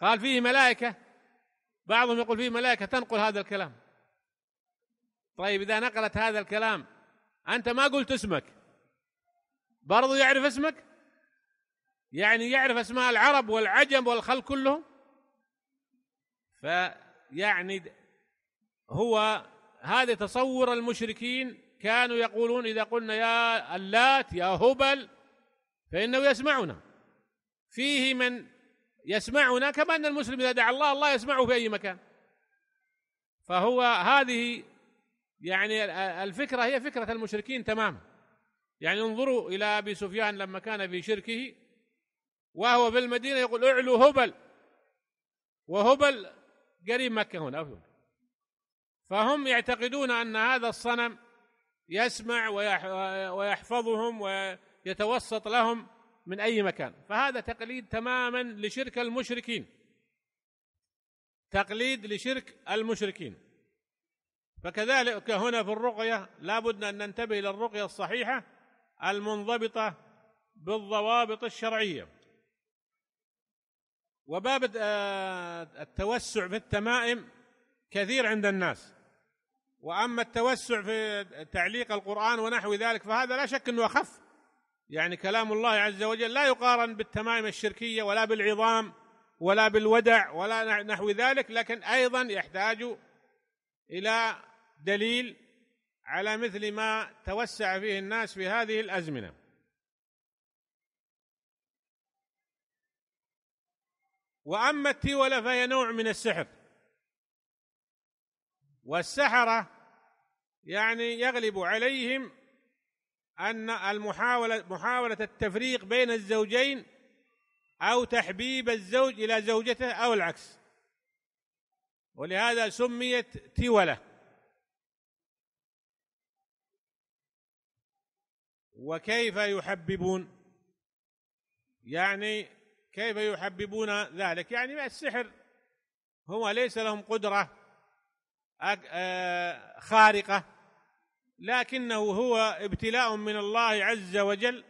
قال فيه ملائكة بعضهم يقول فيه ملائكة تنقل هذا الكلام طيب إذا نقلت هذا الكلام أنت ما قلت اسمك برضو يعرف اسمك يعني يعرف اسماء العرب والعجم والخلق كلهم فيعني هو هذا تصور المشركين كانوا يقولون إذا قلنا يا اللات يا هبل فإنه يسمعنا فيه من يسمعنا كما أن المسلم إذا دعا الله الله يسمعه في أي مكان فهو هذه يعني الفكرة هي فكرة المشركين تماما يعني انظروا إلى أبي سفيان لما كان في شركه وهو في المدينة يقول اعلو هبل وهبل قريب مكة هنا أفضل فهم يعتقدون ان هذا الصنم يسمع ويحفظهم ويتوسط لهم من اي مكان فهذا تقليد تماما لشرك المشركين تقليد لشرك المشركين فكذلك هنا في الرقيه لابد ان ننتبه الى الرقيه الصحيحه المنضبطه بالضوابط الشرعيه وباب آه، التوسع في التمائم كثير عند الناس واما التوسع في تعليق القران ونحو ذلك فهذا لا شك انه اخف يعني كلام الله عز وجل لا يقارن بالتمائم الشركيه ولا بالعظام ولا بالودع ولا نحو ذلك لكن ايضا يحتاج الى دليل على مثل ما توسع فيه الناس في هذه الازمنه واما التيوله فهي نوع من السحر والسحرة يعني يغلب عليهم أن المحاولة محاولة التفريق بين الزوجين أو تحبيب الزوج إلى زوجته أو العكس ولهذا سميت تولة وكيف يحببون يعني كيف يحببون ذلك يعني السحر هو ليس لهم قدره آه، خارقه لكنه هو ابتلاء من الله عز وجل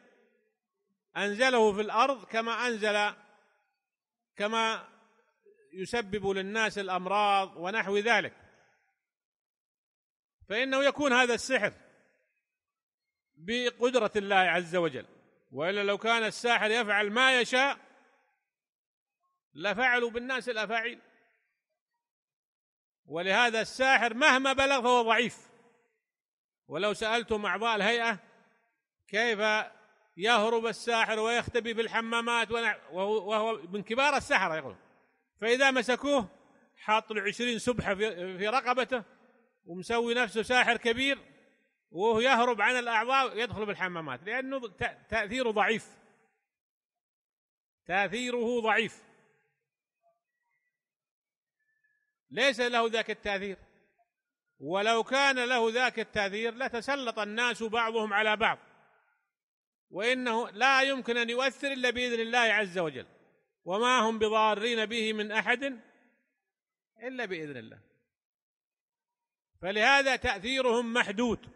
انزله في الارض كما انزل كما يسبب للناس الامراض ونحو ذلك فانه يكون هذا السحر بقدره الله عز وجل والا لو كان الساحر يفعل ما يشاء لفعلوا بالناس الافاعيل ولهذا الساحر مهما بلغ فهو ضعيف ولو سألتم أعضاء الهيئة كيف يهرب الساحر ويختبي في الحمامات وهو من كبار السحرة يقول فإذا مسكوه حاط له عشرين سبحة في رقبته ومسوي نفسه ساحر كبير وهو يهرب عن الأعضاء يدخل بالحمامات لأنه تأثيره ضعيف تأثيره ضعيف ليس له ذاك التاثير ولو كان له ذاك التاثير لتسلط الناس بعضهم على بعض وانه لا يمكن ان يؤثر الا باذن الله عز وجل وما هم بضارين به من احد الا باذن الله فلهذا تاثيرهم محدود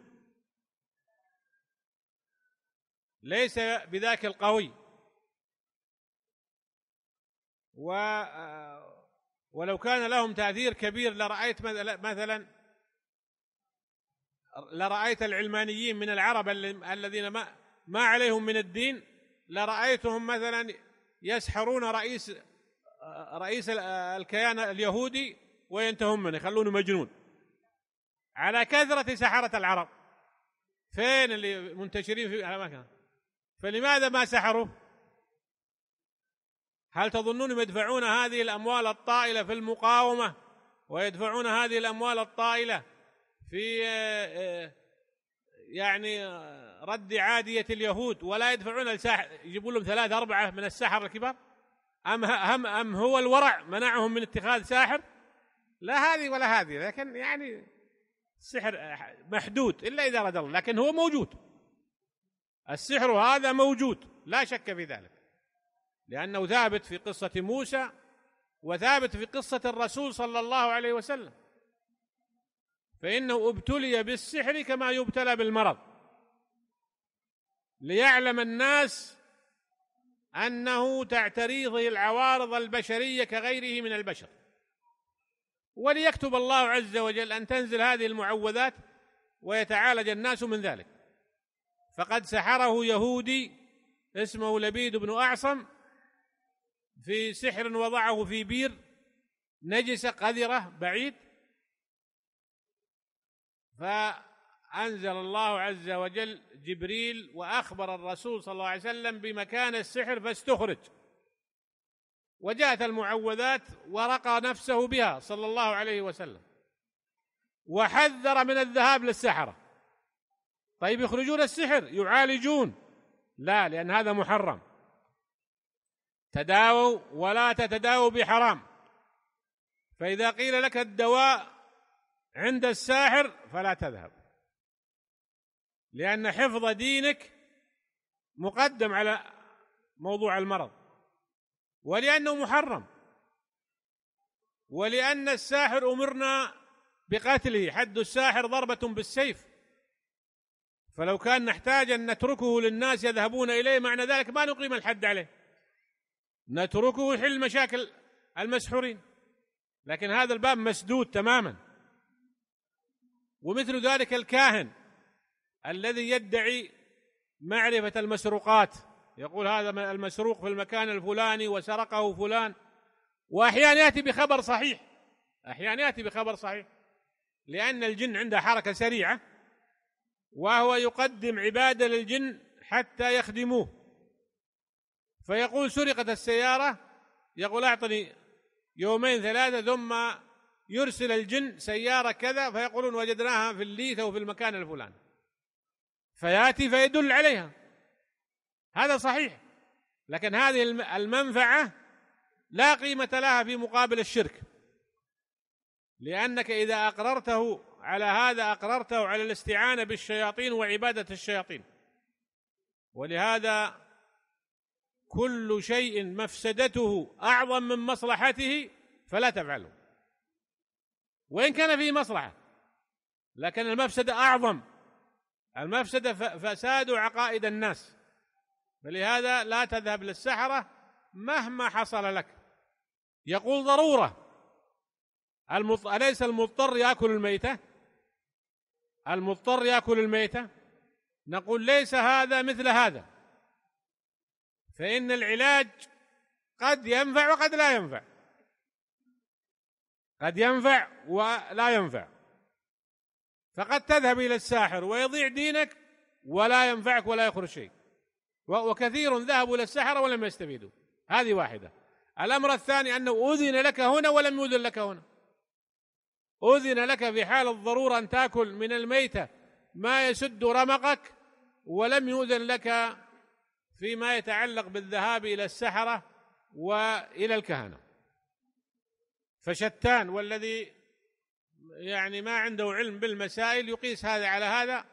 ليس بذاك القوي و ولو كان لهم تأثير كبير لرأيت مثلا لرأيت العلمانيين من العرب الذين ما ما عليهم من الدين لرأيتهم مثلا يسحرون رئيس رئيس الكيان اليهودي وينتهون منه يخلونه مجنون على كثرة سحرة العرب فين اللي منتشرين في الأماكن فلماذا ما سحروه؟ هل تظنون يدفعون هذه الاموال الطائله في المقاومه ويدفعون هذه الاموال الطائله في آه، آه، يعني آه، رد عاديه اليهود ولا يدفعون الساحر يجيبون لهم ثلاثه اربعه من السحر الكبار ام هم ام هو الورع منعهم من اتخاذ ساحر لا هذه ولا هذه لكن يعني السحر محدود الا اذا رد الله لكن هو موجود السحر هذا موجود لا شك في ذلك لأنه ثابت في قصة موسى وثابت في قصة الرسول صلى الله عليه وسلم فإنه ابتلي بالسحر كما يبتلى بالمرض ليعلم الناس أنه تعتريضه العوارض البشرية كغيره من البشر وليكتب الله عز وجل أن تنزل هذه المعوذات ويتعالج الناس من ذلك فقد سحره يهودي اسمه لبيد بن أعصم في سحر وضعه في بير نجسة قذرة بعيد فأنزل الله عز وجل جبريل وأخبر الرسول صلى الله عليه وسلم بمكان السحر فاستخرج وجاءت المعوذات ورقى نفسه بها صلى الله عليه وسلم وحذر من الذهاب للسحرة طيب يخرجون السحر يعالجون لا لأن هذا محرم تداووا ولا تتداووا بحرام فإذا قيل لك الدواء عند الساحر فلا تذهب لأن حفظ دينك مقدم على موضوع المرض ولأنه محرم ولأن الساحر أمرنا بقتله حد الساحر ضربة بالسيف فلو كان نحتاج أن نتركه للناس يذهبون إليه معنى ذلك ما نقيم الحد عليه نتركه يحل مشاكل المسحورين لكن هذا الباب مسدود تماما ومثل ذلك الكاهن الذي يدعي معرفة المسروقات يقول هذا المسروق في المكان الفلاني وسرقه فلان واحيانا ياتي بخبر صحيح احيانا ياتي بخبر صحيح لان الجن عنده حركه سريعه وهو يقدم عباده للجن حتى يخدموه فيقول سرقت السيارة يقول أعطني يومين ثلاثة ثم يرسل الجن سيارة كذا فيقولون وجدناها في الليث أو في المكان الفلاني فياتي فيدل عليها هذا صحيح لكن هذه المنفعه لا قيمه لها في مقابل الشرك لانك اذا اقررته على هذا اقررته على الاستعانه بالشياطين وعباده الشياطين ولهذا كل شيء مفسدته أعظم من مصلحته فلا تفعله وإن كان فيه مصلحة لكن المفسدة أعظم المفسدة فساد عقائد الناس فلهذا لا تذهب للسحرة مهما حصل لك يقول ضرورة المط... أليس المضطر يأكل الميتة المضطر يأكل الميتة نقول ليس هذا مثل هذا فإن العلاج قد ينفع وقد لا ينفع قد ينفع ولا ينفع فقد تذهب إلى الساحر ويضيع دينك ولا ينفعك ولا يخرج شيء وكثير ذهبوا إلى السحرة ولم يستفيدوا هذه واحدة الأمر الثاني أنه أذن لك هنا ولم يؤذن لك هنا أذن لك في حال الضرورة أن تأكل من الميتة ما يسد رمقك ولم يؤذن لك فيما يتعلق بالذهاب الى السحره والى الكهنه فشتان والذي يعني ما عنده علم بالمسائل يقيس هذا على هذا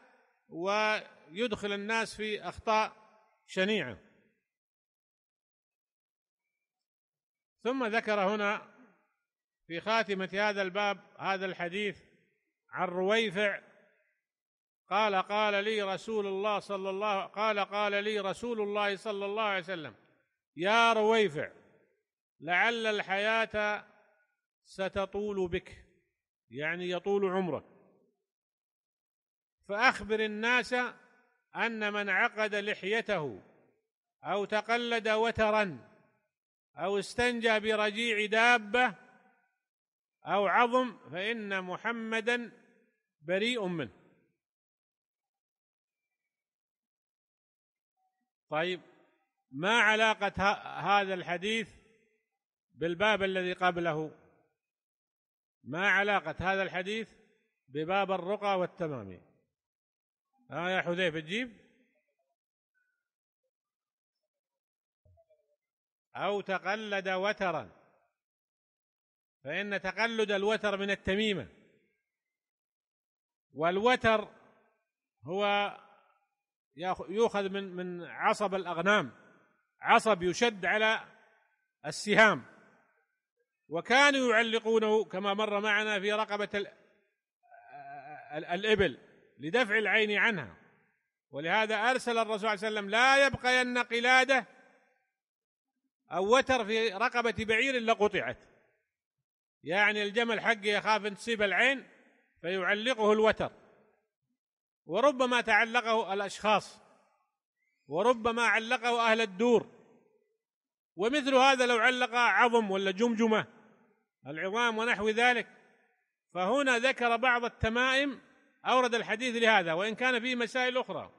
ويدخل الناس في اخطاء شنيعه ثم ذكر هنا في خاتمه هذا الباب هذا الحديث عن رويفع قال قال لي رسول الله صلى الله قال قال لي رسول الله صلى الله عليه وسلم يا رويفع لعل الحياة ستطول بك يعني يطول عمرك فأخبر الناس أن من عقد لحيته أو تقلد وترا أو استنجى برجيع دابة أو عظم فإن محمدا بريء منه طيب ما علاقة هذا الحديث بالباب الذي قبله ما علاقة هذا الحديث بباب الرقى والتمام ها آه يا حذيفة تجيب أو تقلد وترا فإن تقلد الوتر من التميمة والوتر هو يؤخذ من من عصب الاغنام عصب يشد على السهام وكانوا يعلقونه كما مر معنا في رقبه الابل لدفع العين عنها ولهذا ارسل الرسول صلى الله عليه وسلم لا يبقين قلاده او وتر في رقبه بعير لقطعت يعني الجمل حقه يخاف ان تصيب العين فيعلقه الوتر وربما تعلقه الاشخاص وربما علقه اهل الدور ومثل هذا لو علق عظم ولا جمجمه العظام ونحو ذلك فهنا ذكر بعض التمائم اورد الحديث لهذا وان كان فيه مسائل اخرى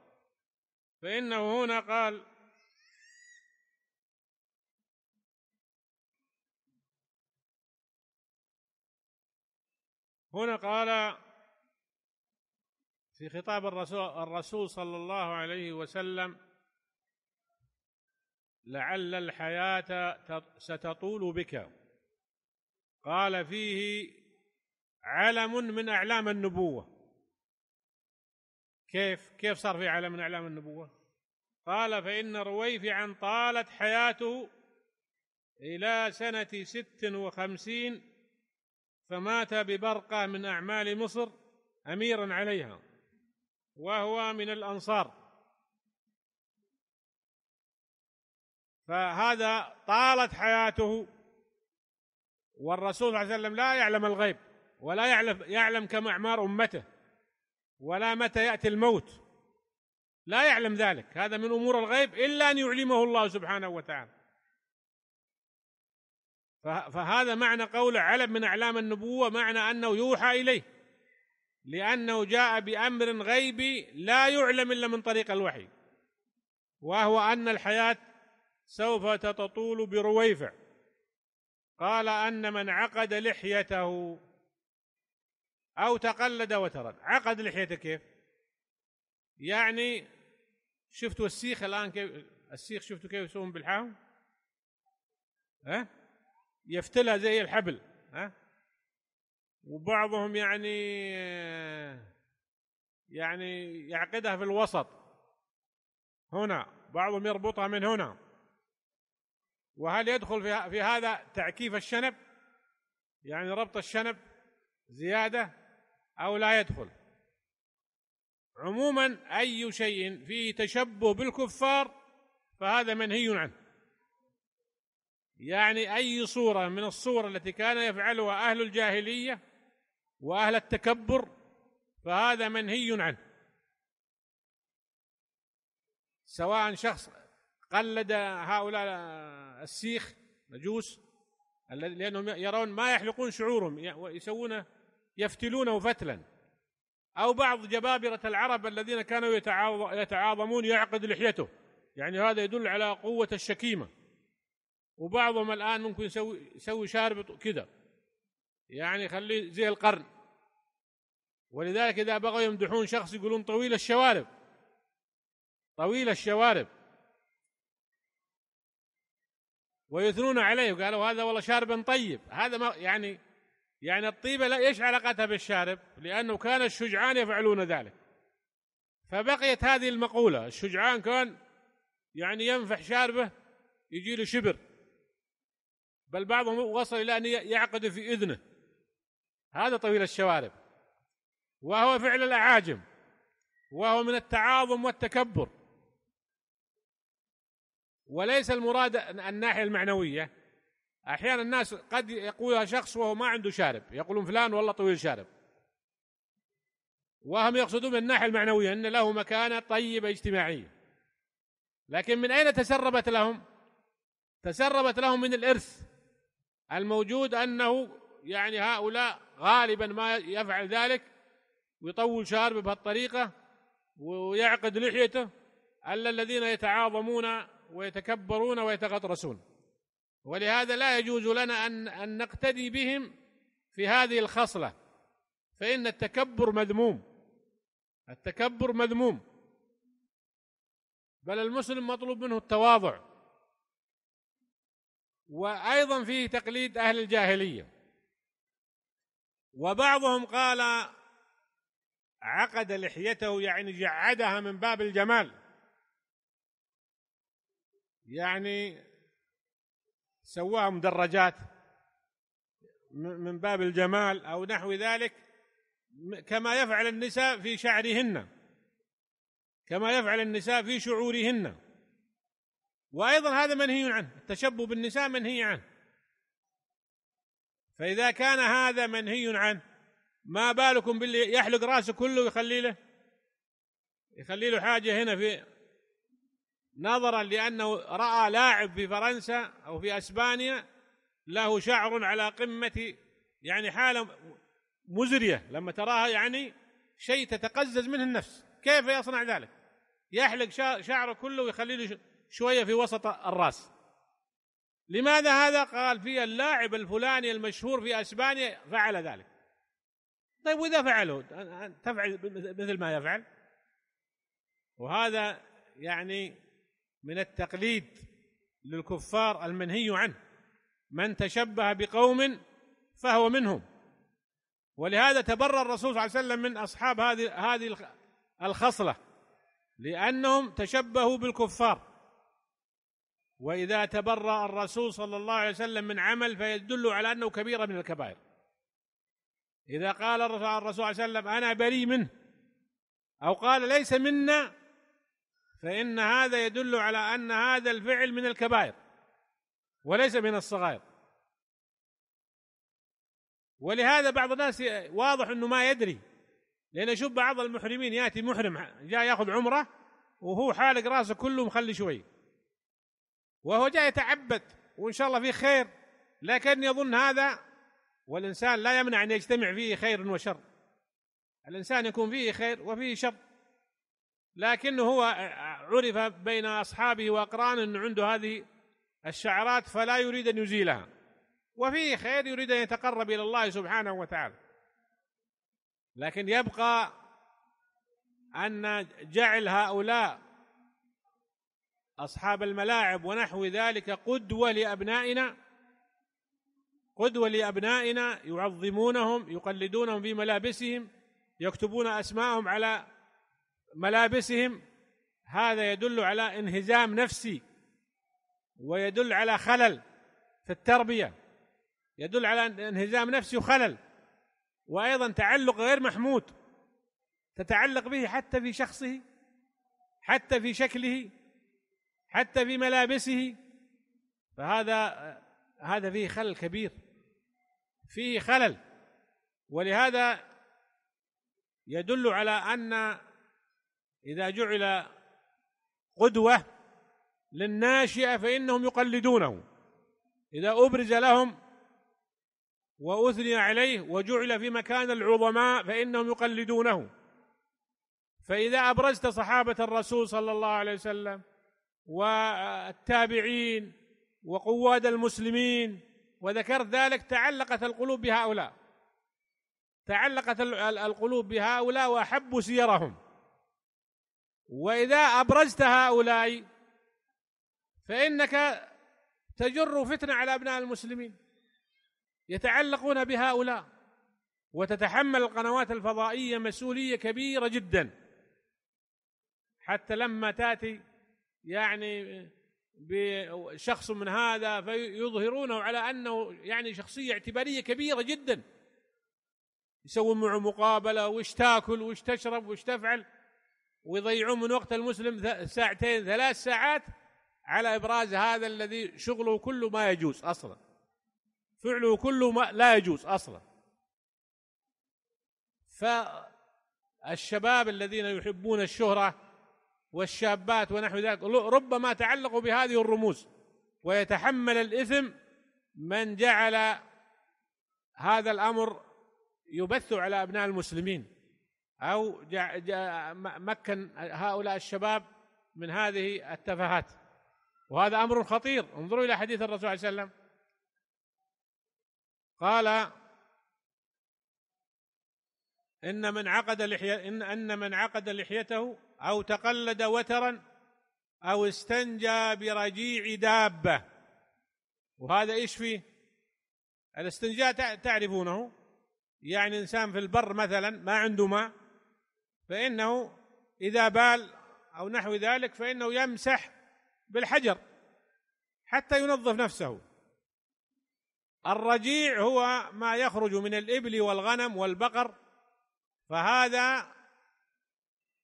فانه هنا قال هنا قال في خطاب الرسول, الرسول صلى الله عليه وسلم لعل الحياة ستطول بك قال فيه علم من أعلام النبوة كيف كيف صار في علم من أعلام النبوة قال فإن رويفعا طالت حياته إلى سنة ست وخمسين فمات ببرقة من أعمال مصر أميرا عليها وهو من الأنصار فهذا طالت حياته والرسول صلى الله عليه وسلم لا يعلم الغيب ولا يعلم يعلم كم أعمار أمته ولا متى يأتي الموت لا يعلم ذلك هذا من أمور الغيب إلا أن يعلمه الله سبحانه وتعالى فهذا معنى قوله علم من أعلام النبوة معنى أنه يوحى إليه لأنه جاء بأمر غيبي لا يعلم إلا من طريق الوحي وهو أن الحياة سوف تتطول برويفع قال أن من عقد لحيته أو تقلد وترك عقد لحيته كيف؟ يعني شفتوا السيخ الآن كيف السيخ شفتوا كيف يسوون بالحام؟ ها؟ أه؟ يفتلها زي الحبل ها؟ أه؟ وبعضهم يعني يعني يعقدها في الوسط هنا بعضهم يربطها من هنا وهل يدخل في في هذا تعكيف الشنب يعني ربط الشنب زياده او لا يدخل عموما اي شيء فيه تشبه بالكفار فهذا منهي عنه يعني اي صوره من الصور التي كان يفعلها اهل الجاهليه واهل التكبر فهذا منهي عنه سواء شخص قلد هؤلاء السيخ مجوس لانهم يرون ما يحلقون شعورهم يسوون يفتلونه فتلا او بعض جبابره العرب الذين كانوا يتعاظمون يعقد لحيته يعني هذا يدل على قوه الشكيمه وبعضهم الان ممكن يسوي يسوي شارب كذا يعني خليه زي القرن ولذلك إذا بغوا يمدحون شخص يقولون طويل الشوارب طويل الشوارب ويثنون عليه وقالوا هذا والله شارب طيب هذا ما يعني يعني الطيبة لا ايش علاقتها بالشارب؟ لأنه كان الشجعان يفعلون ذلك فبقيت هذه المقولة الشجعان كان يعني ينفح شاربه يجي له شبر بل بعضهم وصل إلى أن يعقد في إذنه هذا طويل الشوارب وهو فعل الأعاجم وهو من التعاظم والتكبر وليس المراد الناحية المعنوية أحيانا الناس قد يقولها شخص وهو ما عنده شارب يقولون فلان والله طويل الشارب وهم يقصدون من الناحية المعنوية أن له مكانة طيبة اجتماعية لكن من أين تسربت لهم تسربت لهم من الإرث الموجود أنه يعني هؤلاء غالبا ما يفعل ذلك ويطول شاربه بهالطريقة ويعقد لحيته ألا الذين يتعاظمون ويتكبرون ويتغطرسون ولهذا لا يجوز لنا أن, أن نقتدي بهم في هذه الخصلة فإن التكبر مذموم التكبر مذموم بل المسلم مطلوب منه التواضع وأيضا فيه تقليد أهل الجاهلية وبعضهم قال عقد لحيته يعني جعدها من باب الجمال يعني سواها مدرجات من باب الجمال او نحو ذلك كما يفعل النساء في شعرهن كما يفعل النساء في شعورهن وايضا هذا منهي عنه التشبه بالنساء منهي عنه فإذا كان هذا منهي عنه ما بالكم باللي يحلق راسه كله ويخلي له يخلي له حاجة هنا في نظرا لأنه رأى لاعب في فرنسا أو في أسبانيا له شعر على قمة يعني حالة مزرية لما تراها يعني شيء تتقزز منه النفس كيف يصنع ذلك يحلق شعره كله ويخلي له شوية في وسط الرأس لماذا هذا قال في اللاعب الفلاني المشهور في اسبانيا فعل ذلك طيب واذا فعله تفعل مثل ما يفعل وهذا يعني من التقليد للكفار المنهي عنه من تشبه بقوم فهو منهم ولهذا تبرى الرسول صلى الله عليه وسلم من اصحاب هذه هذه الخصله لانهم تشبهوا بالكفار واذا تبرا الرسول صلى الله عليه وسلم من عمل فيدل على انه كبيره من الكبائر اذا قال الرسول صلى الله عليه وسلم انا بريء منه او قال ليس منا فان هذا يدل على ان هذا الفعل من الكبائر وليس من الصغائر ولهذا بعض الناس واضح انه ما يدري لان أشوف بعض المحرمين ياتي محرم جاء ياخذ عمره وهو حالق راسه كله مخلي شوي وهو جاء يتعبد وان شاء الله فيه خير لكن يظن هذا والانسان لا يمنع ان يجتمع فيه خير وشر الانسان يكون فيه خير وفيه شر لكنه هو آه، آه، عرف بين اصحابه واقرانه انه عنده هذه الشعرات فلا يريد ان يزيلها وفيه خير يريد ان يتقرب الى الله سبحانه وتعالى لكن يبقى ان جعل هؤلاء أصحاب الملاعب ونحو ذلك قدوة لأبنائنا قدوة لأبنائنا يعظمونهم يقلدونهم في ملابسهم يكتبون أسماءهم على ملابسهم هذا يدل على انهزام نفسي ويدل على خلل في التربية يدل على انهزام نفسي وخلل وأيضا تعلق غير محمود تتعلق به حتى في شخصه حتى في شكله حتى في ملابسه فهذا هذا فيه خلل كبير فيه خلل ولهذا يدل على ان اذا جعل قدوه للناشئه فانهم يقلدونه اذا ابرز لهم واثني عليه وجعل في مكان العظماء فانهم يقلدونه فاذا ابرزت صحابه الرسول صلى الله عليه وسلم والتابعين وقواد المسلمين وذكرت ذلك تعلقت القلوب بهؤلاء تعلقت القلوب بهؤلاء واحبوا سيرهم واذا ابرزت هؤلاء فانك تجر فتنه على ابناء المسلمين يتعلقون بهؤلاء وتتحمل القنوات الفضائيه مسؤوليه كبيره جدا حتى لما تاتي يعني بشخص من هذا فيظهرونه على انه يعني شخصيه اعتباريه كبيره جدا يسوون معه مقابله وش تاكل وش تشرب وش تفعل ويضيعون من وقت المسلم ساعتين ثلاث ساعات على ابراز هذا الذي شغله كله ما يجوز اصلا فعله كله ما لا يجوز اصلا فالشباب الذين يحبون الشهره والشابات ونحو ذلك ربما تعلقوا بهذه الرموز ويتحمل الإثم من جعل هذا الأمر يبث على أبناء المسلمين أو مكن هؤلاء الشباب من هذه التفاهات وهذا أمر خطير انظروا إلى حديث الرسول صلى الله عليه وسلم قال إن من عقد لحية إن أن من عقد لحيته أو تقلد وترا أو استنجى برجيع دابة وهذا إيش فيه الاستنجاء تعرفونه يعني إنسان في البر مثلا ما عنده ماء فإنه إذا بال أو نحو ذلك فإنه يمسح بالحجر حتى ينظف نفسه الرجيع هو ما يخرج من الإبل والغنم والبقر فهذا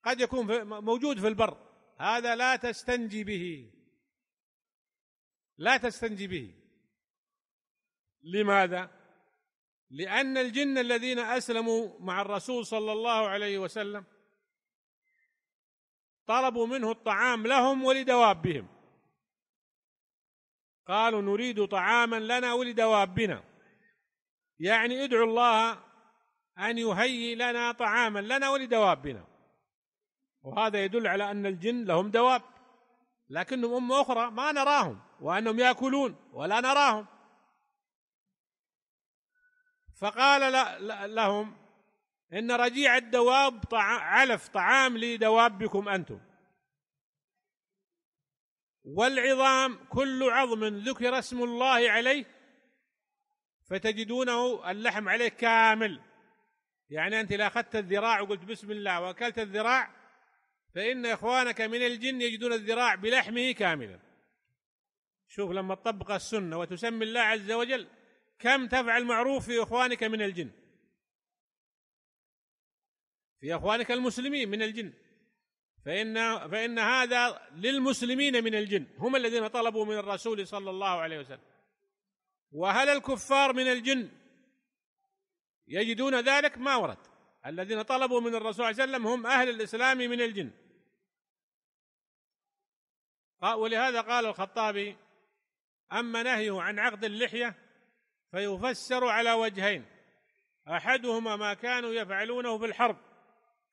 قد يكون موجود في البر هذا لا تستنجي به لا تستنجي به لماذا لان الجن الذين اسلموا مع الرسول صلى الله عليه وسلم طلبوا منه الطعام لهم ولدوابهم قالوا نريد طعاما لنا ولدوابنا يعني ادعوا الله أن يهيئ لنا طعاما لنا ولدوابنا وهذا يدل على أن الجن لهم دواب لكنهم أمة أخرى ما نراهم وأنهم يأكلون ولا نراهم فقال لهم إن رجيع الدواب علف طعام لدوابكم أنتم والعظام كل عظم ذكر اسم الله عليه فتجدونه اللحم عليه كامل يعني انت اذا اخذت الذراع وقلت بسم الله واكلت الذراع فان اخوانك من الجن يجدون الذراع بلحمه كاملا شوف لما تطبق السنه وتسمي الله عز وجل كم تفعل معروف في اخوانك من الجن في اخوانك المسلمين من الجن فان فان هذا للمسلمين من الجن هم الذين طلبوا من الرسول صلى الله عليه وسلم وهل الكفار من الجن يجدون ذلك ما ورد الذين طلبوا من الرسول صلى الله عليه وسلم هم اهل الاسلام من الجن ولهذا قال الخطابي اما نهيه عن عقد اللحيه فيفسر على وجهين احدهما ما كانوا يفعلونه في الحرب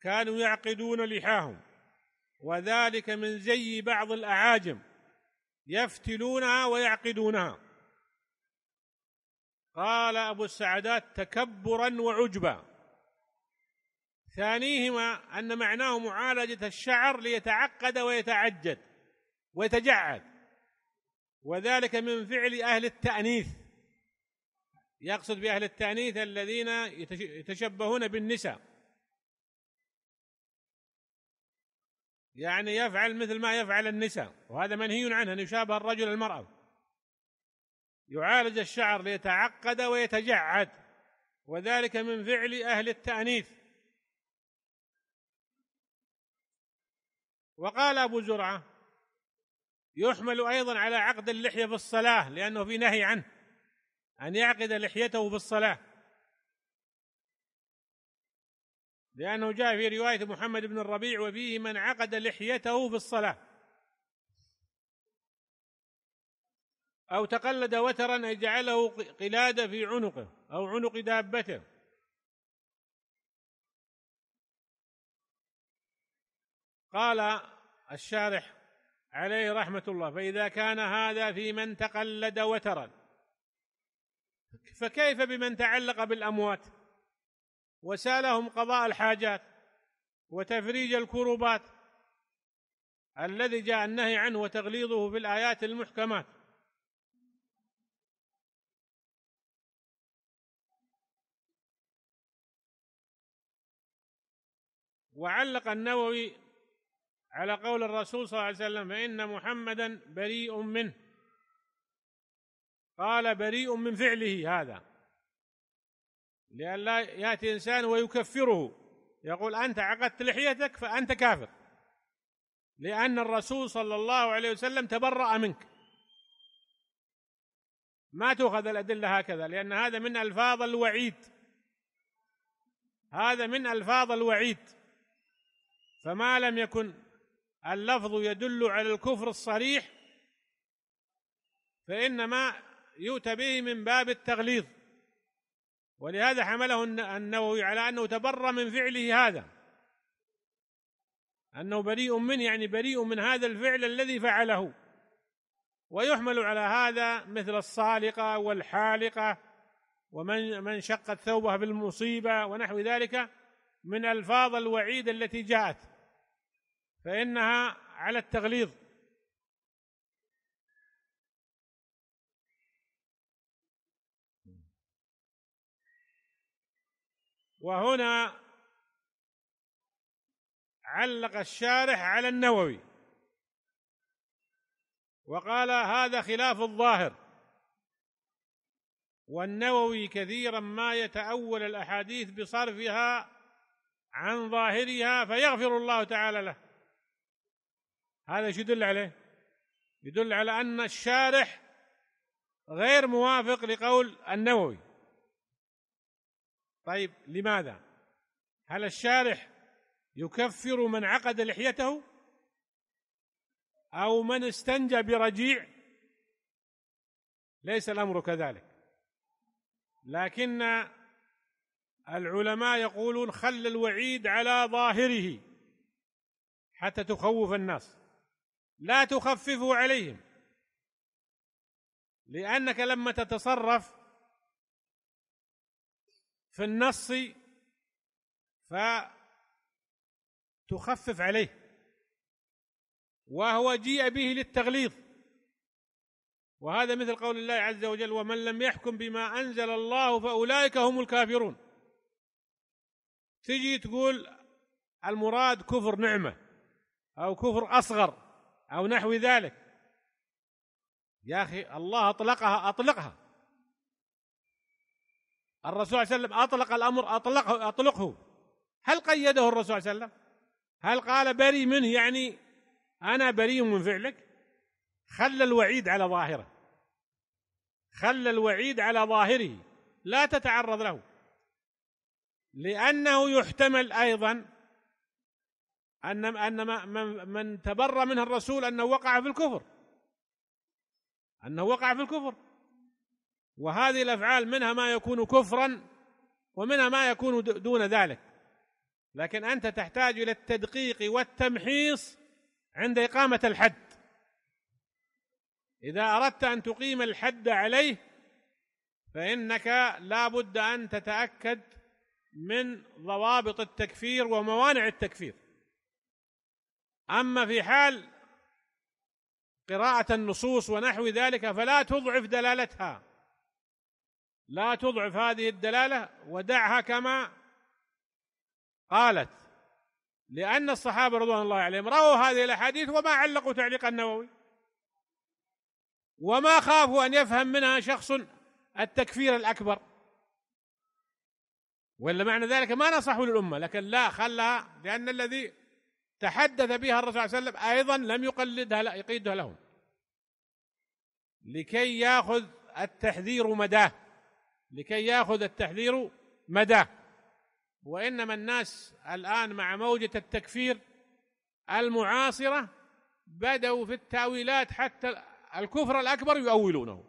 كانوا يعقدون لحاهم وذلك من زي بعض الاعاجم يفتلونها ويعقدونها قال أبو السعدات تكبرا وعجبا ثانيهما أن معناه معالجة الشعر ليتعقد ويتعجد ويتجعد وذلك من فعل أهل التأنيث يقصد بأهل التأنيث الذين يتشبهون بالنساء يعني يفعل مثل ما يفعل النساء وهذا منهي عنه أن يشابه الرجل المرأة يعالج الشعر ليتعقد ويتجعد وذلك من فعل أهل التأنيث وقال أبو زرعة يحمل أيضا على عقد اللحية في الصلاة لأنه في نهي عنه أن يعقد لحيته في الصلاة لأنه جاء في رواية محمد بن الربيع وفيه من عقد لحيته في الصلاة أو تقلد وترا أي جعله قلادة في عنقه أو عنق دابته قال الشارح عليه رحمة الله فإذا كان هذا في من تقلد وترا فكيف بمن تعلق بالأموات وسالهم قضاء الحاجات وتفريج الكروبات الذي جاء النهي عنه وتغليظه في الآيات المحكمات وعلق النووي على قول الرسول صلى الله عليه وسلم فإن محمدا بريء منه قال بريء من فعله هذا لئلا يأتي إنسان ويكفره يقول أنت عقدت لحيتك فأنت كافر لأن الرسول صلى الله عليه وسلم تبرأ منك ما تؤخذ الأدلة هكذا لأن هذا من ألفاظ الوعيد هذا من ألفاظ الوعيد فما لم يكن اللفظ يدل على الكفر الصريح فإنما يؤتى به من باب التغليظ ولهذا حمله النووي على أنه تبرأ من فعله هذا أنه بريء منه يعني بريء من هذا الفعل الذي فعله ويحمل على هذا مثل الصالقة والحالقة ومن من شقت ثوبه بالمصيبة ونحو ذلك من ألفاظ الوعيد التي جاءت فإنها على التغليظ وهنا علق الشارح على النووي وقال هذا خلاف الظاهر والنووي كثيرا ما يتأول الأحاديث بصرفها عن ظاهرها فيغفر الله تعالى له هذا شو يدل عليه؟ يدل على ان الشارح غير موافق لقول النووي طيب لماذا؟ هل الشارح يكفر من عقد لحيته؟ او من استنجى برجيع؟ ليس الامر كذلك لكن العلماء يقولون خل الوعيد على ظاهره حتى تخوف الناس لا تخففوا عليهم لأنك لما تتصرف في النص فتخفف عليه وهو جيء به للتغليظ وهذا مثل قول الله عز وجل ومن لم يحكم بما أنزل الله فأولئك هم الكافرون تجي تقول المراد كفر نعمة أو كفر أصغر او نحو ذلك يا اخي الله اطلقها اطلقها الرسول صلى الله عليه وسلم اطلق الامر اطلقه اطلقه هل قيده الرسول صلى الله عليه وسلم؟ هل قال بري منه يعني انا بريء من فعلك؟ خلى الوعيد على ظاهره خلى الوعيد على ظاهره لا تتعرض له لانه يحتمل ايضا أن أن من, من تبرى منه الرسول أنه وقع في الكفر أنه وقع في الكفر وهذه الأفعال منها ما يكون كفرا ومنها ما يكون دون ذلك لكن أنت تحتاج إلى التدقيق والتمحيص عند إقامة الحد إذا أردت أن تقيم الحد عليه فإنك لا بد أن تتأكد من ضوابط التكفير وموانع التكفير اما في حال قراءه النصوص ونحو ذلك فلا تضعف دلالتها لا تضعف هذه الدلاله ودعها كما قالت لان الصحابه رضوان الله عليهم راوا هذه الاحاديث وما علقوا تعليق النووي وما خافوا ان يفهم منها شخص التكفير الاكبر ولا معنى ذلك ما نصحوا للامه لكن لا خلها لان الذي تحدث بها الرسول صلى الله عليه وسلم ايضا لم يقلدها لا يقيدها لهم لكي ياخذ التحذير مداه لكي ياخذ التحذير مداه وانما الناس الان مع موجه التكفير المعاصره بداوا في التاويلات حتى الكفر الاكبر يؤولونه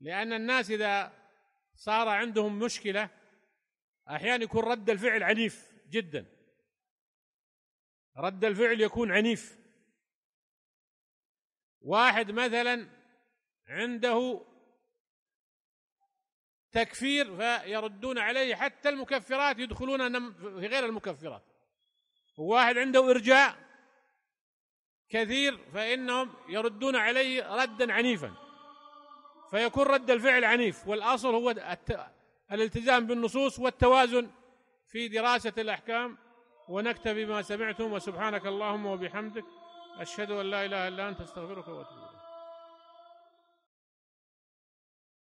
لان الناس اذا صار عندهم مشكله احيانا يكون رد الفعل عنيف جدا رد الفعل يكون عنيف واحد مثلا عنده تكفير فيردون عليه حتى المكفرات يدخلون في غير المكفرات وواحد عنده ارجاء كثير فانهم يردون عليه ردا عنيفا فيكون رد الفعل عنيف والاصل هو الالتزام بالنصوص والتوازن في دراسه الاحكام ونكتفي بما سمعتم وسبحانك اللهم وبحمدك أشهد أن لا إله إلا أنت أستغفرك وأتوب